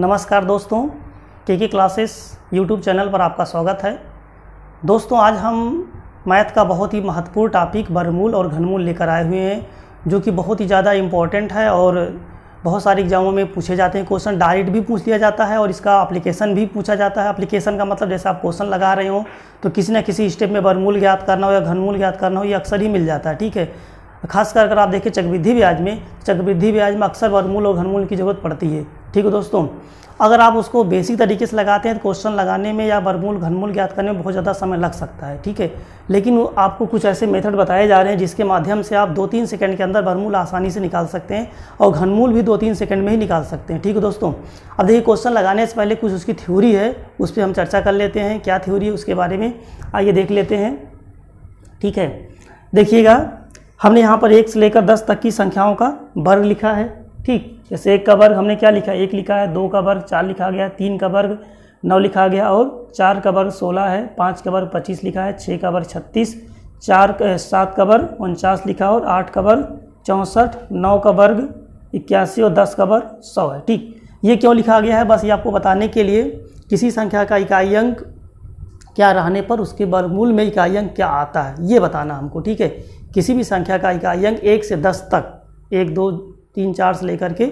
नमस्कार दोस्तों के के क्लासेस यूट्यूब चैनल पर आपका स्वागत है दोस्तों आज हम मैथ का बहुत ही महत्वपूर्ण टॉपिक बरमूल और घनमूल लेकर आए हुए हैं जो कि बहुत ही ज़्यादा इम्पॉर्टेंट है और बहुत सारे एग्जामों में पूछे जाते हैं क्वेश्चन डायरेक्ट भी पूछ लिया जाता है और इसका अप्लीकेशन भी पूछा जाता है अप्लीकेशन का मतलब जैसे आप क्वेश्चन लगा रहे हो तो किसी न किसी स्टेप में बरमूल ज्ञात करना हो या घनमूल ज्ञात करना हो ये अक्सर ही मिल जाता है ठीक है खासकर अगर आप देखें चक्रवृद्धि ब्याज में चक्रवृद्धि ब्याज में अक्सर वर्मूल और घनमूल की जरूरत पड़ती है ठीक है दोस्तों अगर आप उसको बेसिक तरीके से लगाते हैं तो क्वेश्चन लगाने में या बरमूल घनमूल ज्ञात करने में बहुत ज़्यादा समय लग सकता है ठीक है लेकिन आपको कुछ ऐसे मेथड बताए जा रहे हैं जिसके माध्यम से आप दो तीन सेकंड के अंदर बरमूल आसानी से निकाल सकते हैं और घनमूल भी दो तीन सेकंड में ही निकाल सकते हैं ठीक है दोस्तों अब देखिए क्वेश्चन लगाने से पहले कुछ उसकी थ्योरी है उस पर हम चर्चा कर लेते हैं क्या थ्योरी है उसके बारे में आइए देख लेते हैं ठीक है देखिएगा हमने यहाँ पर एक से लेकर दस तक की संख्याओं का वर्ग लिखा है ठीक जैसे एक का वर्ग हमने क्या लिखा एक लिखा है दो का वर्ग चार लिखा गया तीन का वर्ग नौ लिखा गया और चार का वर्ग सोलह है पाँच का वर्ग पच्चीस लिखा है छः का वर्ग छत्तीस चार सात का वर्ग उनचास लिखा और आठ का वर्ग चौंसठ नौ का वर्ग इक्यासी और दस का वर्ग सौ है ठीक ये क्यों लिखा गया है बस ये आपको बताने के लिए किसी संख्या का इकाई अंक क्या रहने पर उसके वर्गमूल में इकाई अंक क्या आता है ये बताना हमको ठीक है किसी भी संख्या का इकाई अंक एक से दस तक एक दो तीन चार से लेकर के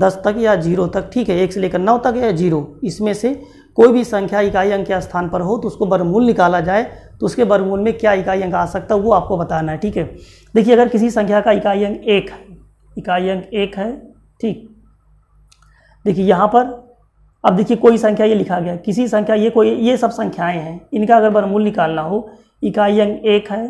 दस तक या जीरो तक ठीक है एक से लेकर नौ तक या जीरो इसमें से कोई भी संख्या इकाई अंक के स्थान पर हो तो उसको बरमूल निकाला जाए तो उसके बरमूल में क्या इकाई अंक आ सकता है वो आपको बताना है ठीक है देखिए अगर किसी संख्या का इकाई अंक एक है इकाई अंक एक है ठीक देखिए यहाँ पर अब देखिए कोई संख्या ये लिखा गया किसी संख्या ये कोई ये सब संख्याएं हैं इनका अगर बरमूल निकालना हो इकाई अंक एक है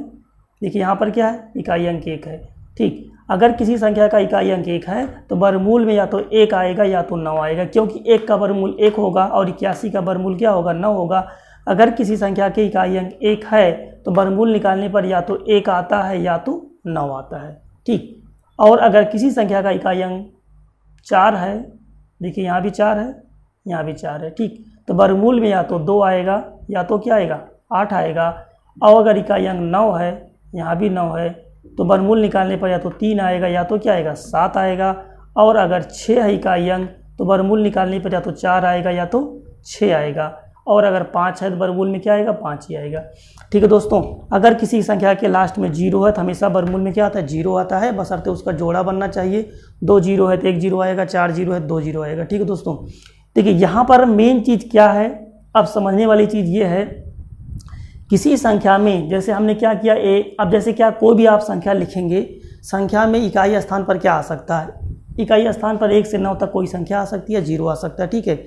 देखिए यहाँ पर क्या है इकाई अंक एक है ठीक अगर किसी संख्या का इकाई अंक एक है तो वर्मूल में या तो एक आएगा या तो नौ आएगा क्योंकि एक का वर्मूल एक होगा और इक्यासी का वर्मूल क्या होगा नौ होगा अगर किसी संख्या के इकाई अंक एक है तो वर्मूल निकालने पर या तो एक आता है या तो नौ आता है ठीक और अगर किसी संख्या का इकाई अंक चार है देखिए यहाँ भी चार है यहाँ भी चार है ठीक तो वर्मूल में या तो दो आएगा या तो क्या आएगा आठ आएगा और अगर इकाई अंक नौ है यहाँ भी नौ है तो बनमूल निकालने पर या तो तीन आएगा या तो क्या आएगा सात आएगा और अगर छः है इकाई अंग तो बरमूल निकालने पर या तो चार आएगा या तो छः आएगा और अगर पाँच है तो बरमूल में क्या आएगा पाँच ही आएगा ठीक है दोस्तों अगर किसी संख्या के लास्ट में जीरो है तो हमेशा बरमूल में क्या आता है जीरो आता है बस अर्थ उसका जोड़ा बनना चाहिए दो जीरो है तो एक जीरो आएगा चार जीरो है तो दो जीरो आएगा ठीक है दोस्तों देखिए यहाँ पर मेन चीज़ क्या है अब समझने वाली चीज़ ये है किसी संख्या में जैसे हमने क्या किया ए अब जैसे क्या कोई भी आप संख्या लिखेंगे संख्या में इकाई स्थान पर क्या आ सकता है इकाई स्थान पर एक से नौ तक कोई संख्या आ सकती है जीरो आ सकता है ठीक है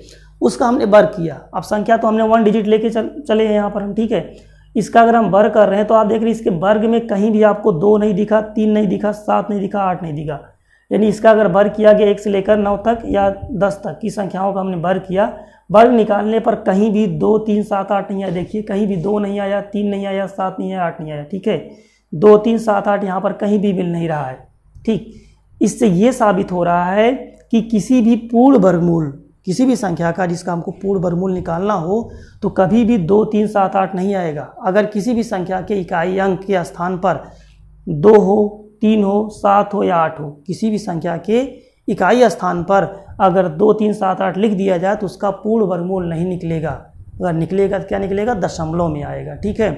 उसका हमने वर्ग किया अब संख्या तो हमने वन डिजिट लेके चल चले हैं यहाँ पर हम ठीक है इसका अगर हम वर्ग कर रहे हैं तो आप देख रहे हैं इसके वर्ग में कहीं भी आपको दो नहीं दिखा तीन नहीं दिखा सात नहीं दिखा आठ नहीं दिखा यानी इसका अगर वर्ग किया गया एक से लेकर नौ तक या दस तक की संख्याओं का हमने वर्ग किया वर्ग निकालने पर कहीं भी दो तीन सात आठ नहीं आया देखिए कहीं भी दो नहीं आया तीन नहीं आया सात नहीं आया आठ नहीं आया ठीक है दो तीन सात आठ यहाँ पर कहीं भी मिल नहीं रहा है ठीक इससे ये साबित हो रहा है कि किसी भी पूर्ण वर्गमूल किसी भी संख्या का जिसका हमको पूर्ण वर्गमूल निकालना हो तो कभी भी दो तीन सात आठ नहीं आएगा अगर किसी भी संख्या के इकाई अंक के स्थान पर दो हो तीन हो सात हो या आठ हो किसी भी संख्या के इकाई स्थान पर अगर दो तीन सात आठ लिख दिया जाए तो उसका पूर्ण वर्गमूल नहीं निकलेगा अगर निकलेगा तो क्या निकलेगा दशमलव में आएगा ठीक है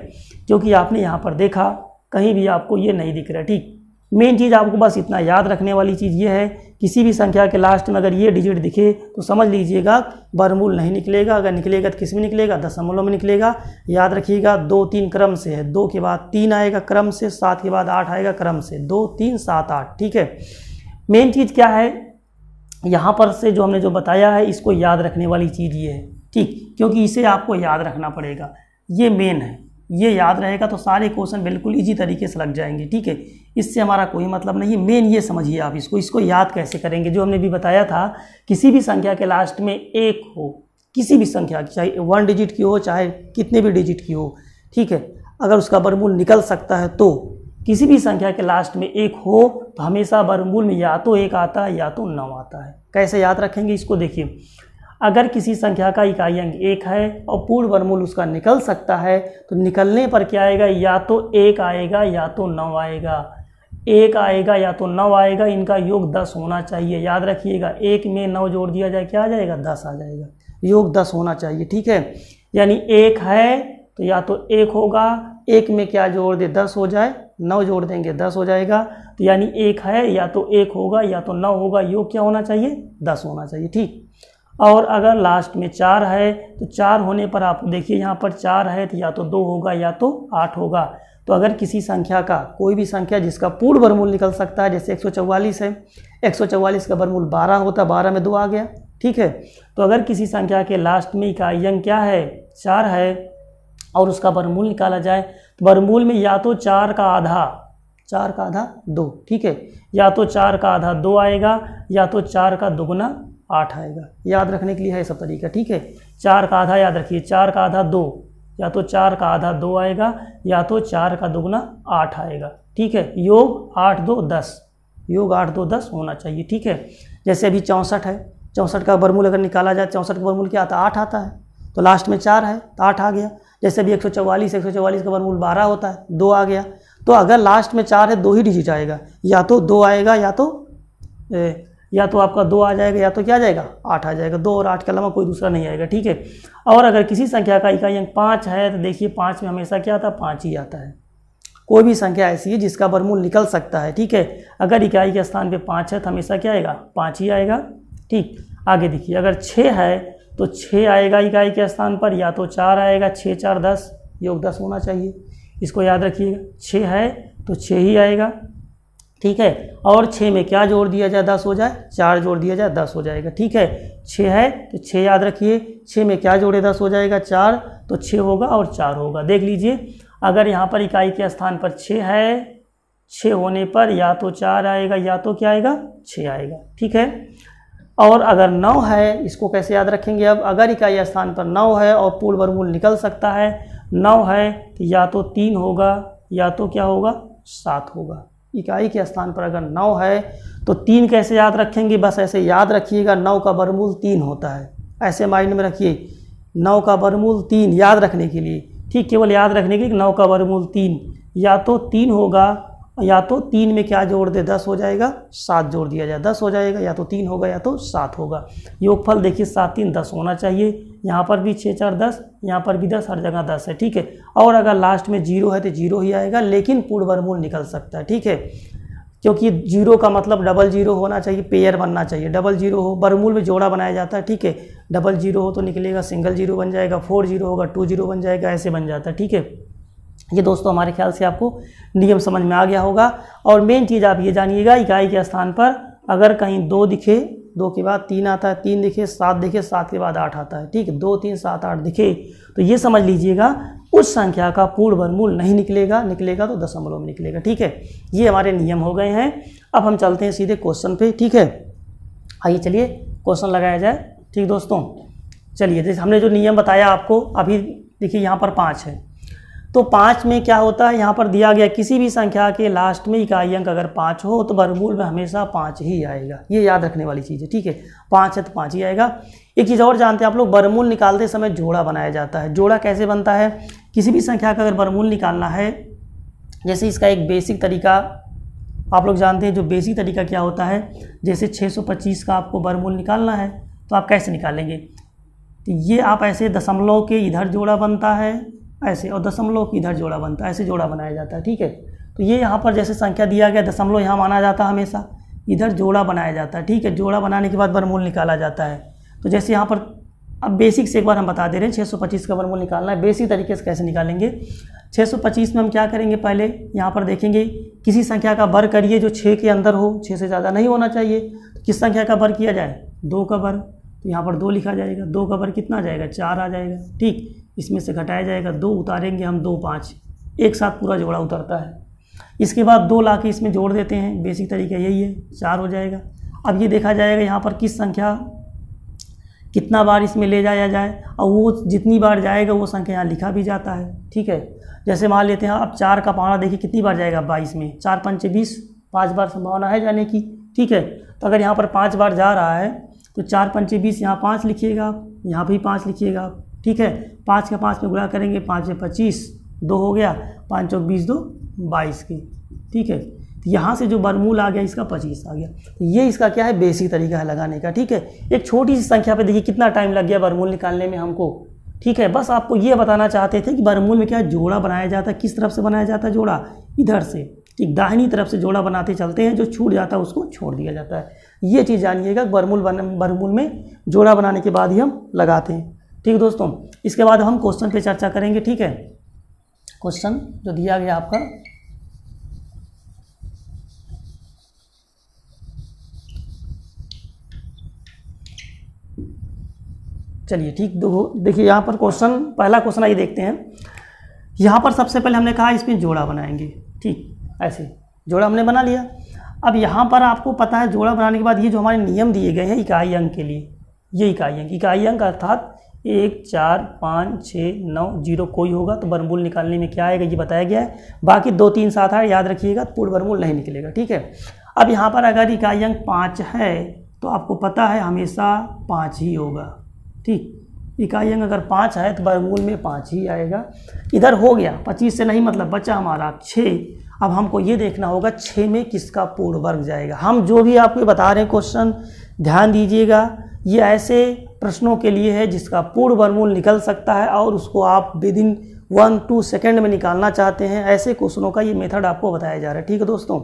क्योंकि आपने यहाँ पर देखा कहीं भी आपको ये नहीं दिख रहा ठीक मेन चीज़ आपको बस इतना याद रखने वाली चीज़ ये है किसी भी संख्या के लास्ट में अगर ये डिजिट दिखे तो समझ लीजिएगा वर्मूल नहीं निकलेगा अगर निकलेगा तो किस में निकलेगा दशमलव में निकलेगा याद रखिएगा दो तीन क्रम से है दो के बाद तीन आएगा क्रम से सात के बाद आठ आएगा क्रम से दो तीन सात आठ ठीक है मेन चीज़ क्या है यहाँ पर से जो हमने जो बताया है इसको याद रखने वाली चीज़ ये है ठीक क्योंकि इसे आपको याद रखना पड़ेगा ये मेन है ये याद रहेगा तो सारे क्वेश्चन बिल्कुल इजी तरीके से लग जाएंगे ठीक है इससे हमारा कोई मतलब नहीं है मेन ये समझिए आप इसको इसको याद कैसे करेंगे जो हमने भी बताया था किसी भी संख्या के लास्ट में एक हो किसी भी संख्या की चाहे वन डिजिट की हो चाहे कितने भी डिजिट की हो ठीक है अगर उसका बरमूल निकल सकता है तो किसी भी संख्या के लास्ट में एक हो तो हमेशा वर्गमूल में या तो एक आता है या तो नौ आता है कैसे याद रखेंगे इसको देखिए अगर किसी संख्या का इकाई अंक एक है और पूर्ण वर्गमूल उसका निकल सकता है तो निकलने पर क्या आएगा या तो एक आएगा या तो नौ आएगा एक आएगा या तो नौ आएगा इनका योग दस होना चाहिए याद रखिएगा एक में नौ जोड़ दिया जाए क्या आ जाएगा दस आ जाएगा योग दस होना चाहिए ठीक है यानी एक है तो या तो एक होगा एक में क्या जोड़ दे दस हो जाए नौ जोड़ देंगे दस हो जाएगा तो यानी एक है या तो एक होगा या तो नौ होगा योग क्या होना चाहिए दस होना चाहिए ठीक और अगर लास्ट में चार है तो चार होने पर आप देखिए यहाँ पर चार है तो या तो दो होगा या तो आठ होगा तो अगर किसी संख्या का कोई भी संख्या जिसका पूर्ण वर्मूल निकल सकता है जैसे 144 है 144 का वर्मूल 12 होता 12 में दो आ गया ठीक है तो अगर किसी संख्या के लास्ट में इकाई अंक क्या है चार है और उसका वर्मूल निकाला जाए तो वर्मूल में या तो चार का आधा चार का आधा दो ठीक है या तो चार का आधा दो आएगा या तो चार का दोगुना आठ आएगा याद रखने के लिए है सब तरीका ठीक है चार का आधा याद रखिए चार का आधा दो या तो चार का आधा दो आएगा या तो चार का दोगुना आठ आएगा ठीक है योग आठ दो दस योग आठ दो दस होना चाहिए ठीक है जैसे अभी चौंसठ है चौंसठ का वर्मूल अगर निकाला जाए चौंसठ का वर्मूल क्या आता है आठ आता है तो लास्ट में चार है तो आठ आ गया जैसे अभी एक सौ चौवालीस एक सौ चवालीस का वर्मूल बारह होता है दो आ गया तो अगर लास्ट में चार है दो ही डिजिट आएगा या तो दो आएगा या तो ए, या तो आपका दो आ जाएगा या तो क्या आ जाएगा आठ आ जाएगा दो और आठ के अलावा कोई दूसरा नहीं आएगा ठीक है और अगर किसी संख्या का इकाई अंक पाँच है तो देखिए पाँच में हमेशा क्या आता है पाँच ही आता है कोई भी संख्या ऐसी है जिसका वर्मूल निकल सकता है ठीक है अगर इकाई के स्थान पर पाँच है तो हमेशा क्या आएगा पाँच ही आएगा ठीक आगे देखिए अगर छः है तो छः आएगा इकाई के स्थान पर या तो चार आएगा छः चार दस योग दस होना चाहिए इसको याद रखिएगा छः है तो छः ही आएगा ठीक है और छः में क्या जोड़ दिया जाए दस हो जाए चार जोड़ दिया जाए दस हो जाएगा ठीक है छः है तो छः याद रखिए छः में क्या जोड़े दस हो जाएगा चार तो छः होगा और चार होगा देख लीजिए अगर यहाँ पर इकाई के स्थान पर छः है छः होने पर या तो चार आएगा या तो क्या आएगा छः आएगा ठीक है और अगर नौ है इसको कैसे याद रखेंगे अब अगर इकाई स्थान पर नौ है और पूर्ण वर्गमूल निकल सकता है नौ है तो या तो तीन होगा या तो क्या होगा सात होगा इकाई के स्थान पर अगर नौ है तो तीन कैसे याद रखेंगे बस ऐसे याद रखिएगा नौ का बरमूल तीन होता है ऐसे माइंड में रखिए नौ का बरमूल तीन याद रखने के लिए ठीक केवल याद रखने के लिए नौ का बरमूल तीन या तो तीन होगा या तो तीन में क्या जोड़ दे दस हो जाएगा सात जोड़ दिया जाए दस हो जाएगा या तो तीन होगा या तो सात होगा योगफल देखिए सात तीन दस होना चाहिए यहाँ पर भी छः चार दस यहाँ पर भी दस हर जगह दस है ठीक है और अगर लास्ट में जीरो है तो जीरो ही आएगा लेकिन पूर्वरमूल निकल सकता है ठीक है क्योंकि जीरो का मतलब डबल जीरो होना चाहिए पेयर बनना चाहिए डबल जीरो हो बरमूल में जोड़ा बनाया जाता है ठीक है डबल जीरो हो तो निकलेगा सिंगल जीरो बन जाएगा फोर जीरो होगा टू जीरो बन जाएगा ऐसे बन जाता है ठीक है ये दोस्तों हमारे ख्याल से आपको नियम समझ में आ गया होगा और मेन चीज़ आप ये जानिएगा इकाई के स्थान पर अगर कहीं दो दिखे दो के बाद तीन आता है तीन दिखे सात दिखे सात के बाद आठ आता है ठीक है दो तीन सात आठ दिखे तो ये समझ लीजिएगा उस संख्या का पूर्ण वर्मूल नहीं निकलेगा निकलेगा तो दशमलव में निकलेगा ठीक है ये हमारे नियम हो गए हैं अब हम चलते हैं सीधे क्वेश्चन पे ठीक है आइए चलिए क्वेश्चन लगाया जाए ठीक दोस्तों चलिए जैसे हमने जो नियम बताया आपको अभी देखिए यहाँ पर पाँच है तो पाँच में क्या होता है यहाँ पर दिया गया किसी भी संख्या के लास्ट में इकाई अंक अगर पाँच हो तो वर्गमूल में हमेशा पाँच ही आएगा ये याद रखने वाली चीज़ है ठीक है पाँच है तो पाँच ही आएगा एक चीज़ और जानते हैं आप लोग बरमूल निकालते समय जोड़ा बनाया जाता है जोड़ा कैसे बनता है किसी भी संख्या का अगर बरमूल निकालना है जैसे इसका एक बेसिक तरीका आप लोग जानते हैं जो बेसिक तरीका क्या होता है जैसे पच्चीस का आपको बरमूल निकालना है तो आप कैसे निकालेंगे तो ये आप ऐसे दशमलव के इधर जोड़ा बनता है ऐसे और दशमलव की इधर जोड़ा बनता है ऐसे जोड़ा बनाया जाता है ठीक है तो ये यहाँ पर जैसे संख्या दिया गया दशमलव यहाँ माना जाता है हमेशा इधर जोड़ा बनाया जाता है ठीक है जोड़ा बनाने के बाद वर्मूल निकाला जाता है तो जैसे यहाँ पर अब बेसिक से एक बार हम बता दे रहे हैं छः का वर्मूल निकालना है बेसिक तरीके से कैसे निकालेंगे छः में हम क्या करेंगे पहले यहाँ पर देखेंगे किसी संख्या का वर्ग करिए जो छः के अंदर हो छः से ज़्यादा नहीं होना चाहिए तो किस संख्या का वर्ग किया जाए दो का वर्ग तो यहाँ पर दो लिखा जाएगा दो का वर्ग कितना आ जाएगा चार आ जाएगा ठीक इसमें से घटाया जाएगा दो उतारेंगे हम दो पाँच एक साथ पूरा जोड़ा उतरता है इसके बाद दो ला के इसमें जोड़ देते हैं बेसिक तरीका यही है चार हो जाएगा अब ये देखा जाएगा यहाँ पर किस संख्या कितना बार इसमें ले जाया जाए और वो जितनी बार जाएगा वो संख्या यहाँ लिखा भी जाता है ठीक है जैसे मान लेते हैं अब चार का पाड़ा देखिए कितनी बार जाएगा बाईस में चार पंच बीस पाँच बार संभावना है जाने की ठीक है तो अगर यहाँ पर पाँच बार जा रहा है तो चार पंचे बीस यहाँ पाँच लिखिएगा आप यहाँ भी पाँच लिखिएगा आप ठीक है पाँच का पाँच में गुणा करेंगे पाँच में पच्चीस दो हो गया पाँच और बीस दो बाईस की ठीक है तो यहाँ से जो बरमूल आ गया इसका पच्चीस आ गया तो ये इसका क्या है बेसिक तरीका है लगाने का ठीक है एक छोटी सी संख्या पे देखिए कितना टाइम लग गया बरमूल निकालने में हमको ठीक है बस आपको ये बताना चाहते थे कि बरमूल में क्या जोड़ा बनाया जाता है किस तरफ से बनाया जाता है जोड़ा इधर से ठीक दाहिनी तरफ से जोड़ा बनाते चलते हैं जो छूट जाता है उसको छोड़ दिया जाता है ये चीज़ जानिएगा बरमूल बन बरमूल में जोड़ा बनाने के बाद ही हम लगाते हैं ठीक दोस्तों इसके बाद हम क्वेश्चन पे चर्चा करेंगे ठीक है क्वेश्चन जो दिया गया आपका चलिए ठीक देखिए यहाँ पर क्वेश्चन पहला क्वेश्चन आइए देखते हैं यहाँ पर सबसे पहले हमने कहा इसमें जोड़ा बनाएंगे ठीक ऐसे जोड़ा हमने बना लिया अब यहाँ पर आपको पता है जोड़ा बनाने के बाद ये जो हमारे नियम दिए गए हैं इकाई अंक के लिए ये इकाई अंक इकाई अंक अर्थात एक चार पाँच छः नौ जीरो कोई होगा तो बर्मूल निकालने में क्या आएगा ये बताया गया है बाकी दो तीन सात आठ याद रखिएगा तो पूर्ण बर्मूल नहीं निकलेगा ठीक है अब यहाँ पर अगर इकाई अंक पाँच है तो आपको पता है हमेशा पाँच ही होगा ठीक इकाई अंक अगर पाँच है तो बर्मूल में पाँच ही आएगा इधर हो गया पच्चीस से नहीं मतलब बचा हमारा छः अब हमको ये देखना होगा छः में किसका पूर्ण वर्ग जाएगा हम जो भी आपको बता रहे हैं क्वेश्चन ध्यान दीजिएगा ये ऐसे प्रश्नों के लिए है जिसका पूर्ण वर्मूल निकल सकता है और उसको आप within one two second में निकालना चाहते हैं ऐसे क्वेश्चनों का ये मेथड आपको बताया जा रहा है ठीक है दोस्तों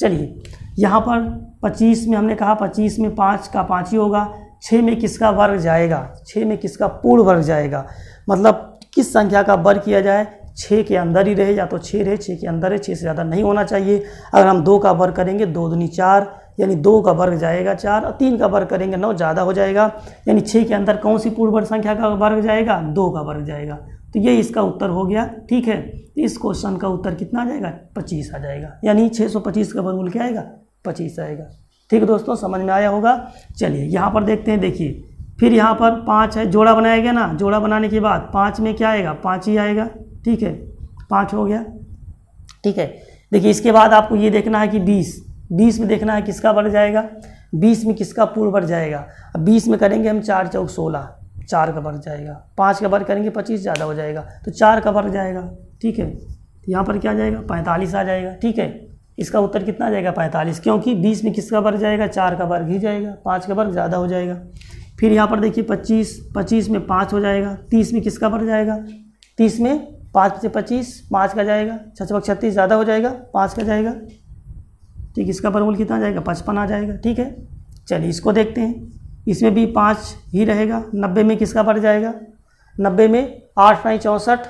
चलिए यहाँ पर 25 में हमने कहा 25 में पाँच का पाँच ही होगा छः में किसका वर्ग जाएगा छः में किसका पूर्ण वर्ग जाएगा मतलब किस संख्या का वर्ग किया जाए छः के अंदर ही रहे या तो छः रहे छः के अंदर है छः से ज़्यादा नहीं होना चाहिए अगर हम दो का वर्ग करेंगे दो दुनी चार यानी दो का वर्ग जाएगा चार और तीन का वर्ग करेंगे नौ ज़्यादा हो जाएगा यानी छः के अंदर कौन सी वर्ग संख्या का वर्ग जाएगा दो का वर्ग जाएगा तो ये इसका उत्तर हो गया ठीक है इस क्वेश्चन का उत्तर कितना आ जाएगा पच्चीस आ जाएगा यानी छः सौ पच्चीस का वर्गमूल क्या आएगा पच्चीस आएगा ठीक है दोस्तों समझ में आया होगा चलिए यहाँ पर देखते हैं देखिए फिर यहाँ पर पाँच है जोड़ा बनाया गया ना जोड़ा बनाने के बाद पाँच में क्या आएगा पाँच ही आएगा ठीक है पाँच हो गया ठीक है देखिए इसके बाद आपको ये देखना है कि बीस बीस में देखना है किसका बढ़ जाएगा बीस में किसका पूर्व बढ़ जाएगा अब बीस में करेंगे हम चार चौक सोलह चार का बढ़ जाएगा पाँच का बढ़ करेंगे पच्चीस ज़्यादा हो जाएगा तो चार का बढ़ जाएगा ठीक है तो यहाँ पर क्या जाएगा पैंतालीस आ जाएगा ठीक है इसका उत्तर कितना जाएगा पैंतालीस क्योंकि बीस में किसका वर्ग जाएगा चार का वर्ग ही जाएगा पाँच का वर्ग ज़्यादा हो जाएगा फिर यहाँ पर देखिए पच्चीस पच्चीस में पाँच हो जाएगा तीस में किसका बढ़ जाएगा तीस में पाँच से पच्चीस पाँच का जाएगा छः छत्तीस ज़्यादा हो जाएगा पाँच का जाएगा ठीक इसका बरमूल कितना आ जाएगा पचपन आ जाएगा ठीक है चलिए इसको देखते हैं इसमें भी पाँच ही रहेगा नब्बे में किसका बढ़ जाएगा नब्बे में आठ नाई चौंसठ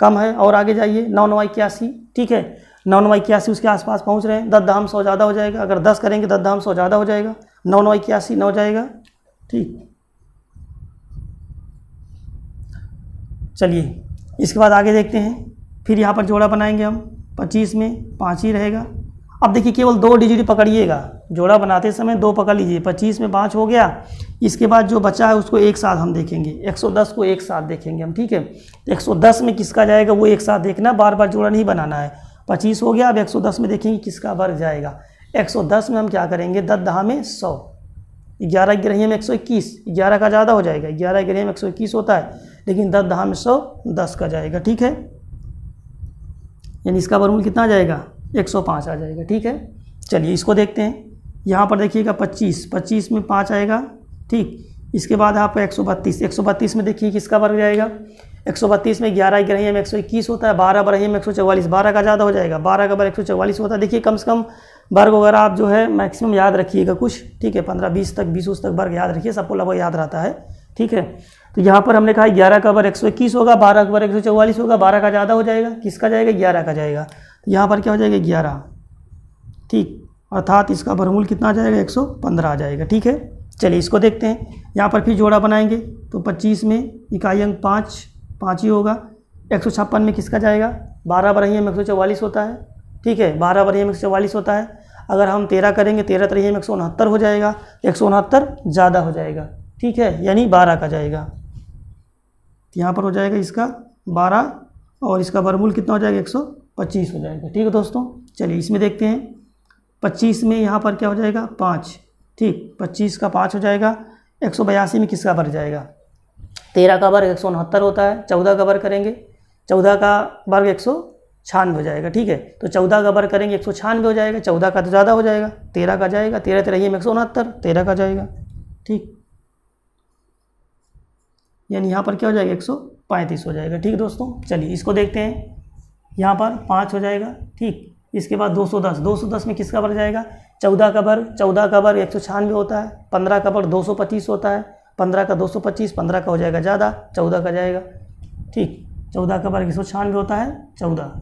कम है और आगे जाइए नौ नौ इक्यासी ठीक है नौ नौ इक्यासी उसके आसपास पहुंच रहे हैं दस दाम सौ ज़्यादा हो जाएगा अगर दस करेंगे दस दाम सौ ज़्यादा हो जाएगा नौ नौ इक्यासी नौ जाएगा ठीक चलिए इसके बाद आगे देखते हैं फिर यहाँ पर जोड़ा बनाएंगे हम पच्चीस में पाँच ही रहेगा अब देखिए केवल दो डिजिट पकड़िएगा जोड़ा बनाते समय दो पकड़ लीजिए पच्चीस में पाँच हो गया इसके बाद जो बचा है उसको एक साथ हम देखेंगे 110 को एक साथ देखेंगे हम ठीक है 110 तो में किसका जाएगा वो एक साथ देखना बार बार जोड़ा नहीं बनाना है पच्चीस हो गया अब 110 में देखेंगे किसका वर्ग जाएगा 110 में हम क्या करेंगे दस दहा में सौ ग्यारह ग्रह में एक सौ इक्कीस ग्यारह का ज़्यादा हो जाएगा ग्यारह ग्रह में एक सौ इक्कीस होता है लेकिन दस दहा में सौ दस का जाएगा ठीक है यानी इसका वर्मूल कितना जाएगा 105 आ जाएगा ठीक है चलिए इसको देखते हैं यहाँ पर देखिएगा 25 25 में पाँच आएगा ठीक इसके बाद आपका सौ बत्तीस में देखिए किसका वर्ग जाएगा बत्तीस में ग्यारह ग्रहिया में इक्कीस होता है बारह बरहिया में 144 बारह का ज़्यादा हो जाएगा बारह का सौ 144 होता है देखिए कम से कम वर्ग वगैरह आप जो है मैक्सिमम याद रखिएगा कुछ ठीक है पंद्रह बीस तक बीस उस तक वर्ग याद रखिए सबको लगभग याद रहता है ठीक है तो यहाँ पर हमने कहा ग्यारह का सौ इक्कीस होगा बारह का सौ चौवालीस होगा बारह का ज़्यादा हो जाएगा किसका जाएगा ग्यारह का जाएगा तो यहाँ पर क्या हो जाएगा ग्यारह ठीक अर्थात इसका बरमूल कितना आ जाएगा एक सौ पंद्रह आ जाएगा ठीक है चलिए इसको देखते हैं यहाँ पर फिर जोड़ा बनाएंगे तो पच्चीस में इकाई अंक पाँच पाँच ही होगा एक सौ छप्पन में किसका जाएगा बारह बरहिए में एक सौ होता है ठीक है बारह बरहिए में एक सौ होता है अगर हम तेरह करेंगे तेरह तरह में एक सौ उनहत्तर हो जाएगा एक सौ उनहत्तर ज़्यादा हो जाएगा ठीक है यानी बारह का जाएगा यहाँ पर हो जाएगा इसका बारह और इसका बरमूल कितना हो जाएगा एक सौ पच्चीस हो जाएगा ठीक है दोस्तों चलिए इसमें देखते हैं पच्चीस में यहाँ पर क्या हो जाएगा पाँच ठीक पच्चीस का पाँच हो जाएगा एक सौ बयासी में किसका वर्ग जाएगा तेरह का वर्ग एक सौ उनहत्तर होता है चौदह का वर्ग करेंगे चौदह का वर्ग एक सौ छानवे हो जाएगा ठीक है तो चौदह का वर्ग करेंगे एक सौ छानवे हो जाएगा चौदह का तो ज़्यादा हो जाएगा तेरह का जाएगा तेरह तेरह में एक सौ उनहत्तर तेरह का जाएगा ठीक यानी यहाँ पर क्या हो जाएगा एक सौ पैंतीस हो जाएगा ठीक है दोस्तों चलिए इसको देखते हैं यहाँ पर पाँच हो जाएगा ठीक इसके बाद 210 210 में किसका वर्ग जाएगा चौदह का वर्ग चौदह का वर्ग एक सौ छियानवे होता है पंद्रह का वर्ग दो सौ पच्चीस होता है पंद्रह का दो सौ पच्चीस पंद्रह का हो जाएगा ज़्यादा चौदह का जाएगा ठीक चौदह का वर्ग एक सौ छियानवे होता है चौदह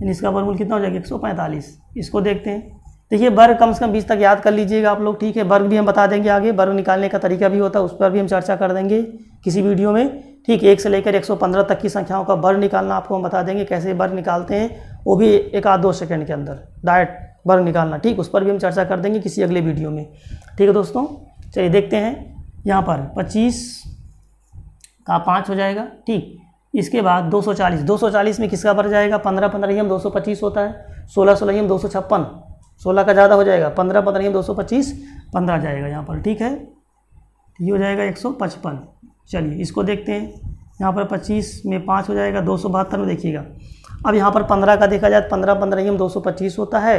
यानी इसका वर्गमूल कितना हो जाएगा एक सौ पैंतालीस इसको देखते हैं देखिए तो वर्ग कम से कम बीस तक याद कर लीजिएगा आप लोग ठीक है वर्ग भी हम बता देंगे आगे वर्ग निकालने का तरीका भी होता है उस पर भी हम चर्चा कर देंगे किसी वीडियो में ठीक एक से लेकर 115 तक की संख्याओं का बर निकालना आपको हम बता देंगे कैसे बर निकालते हैं वो भी एक आध दो सेकेंड के अंदर डायट बर निकालना ठीक उस पर भी हम चर्चा कर देंगे किसी अगले वीडियो में ठीक है दोस्तों चलिए देखते हैं यहाँ पर पच्चीस का पाँच हो जाएगा ठीक इसके बाद 240 240 में किसका बढ़ जाएगा पंद्रह पंद्रह हम 225 होता है सोलह सोलह हम दो सौ छप्पन सोलह का ज़्यादा हो जाएगा पंद्रह पंद्रह हम दो सौ पच्चीस पंद्रह जाएगा यहाँ पर ठीक है ये हो जाएगा एक सौ पचपन चलिए इसको देखते हैं यहाँ पर पच्चीस में पाँच हो जाएगा दो में देखिएगा अब यहाँ पर पंद्रह का देखा जाए पंद्रह पंद्रह ही हम दो होता है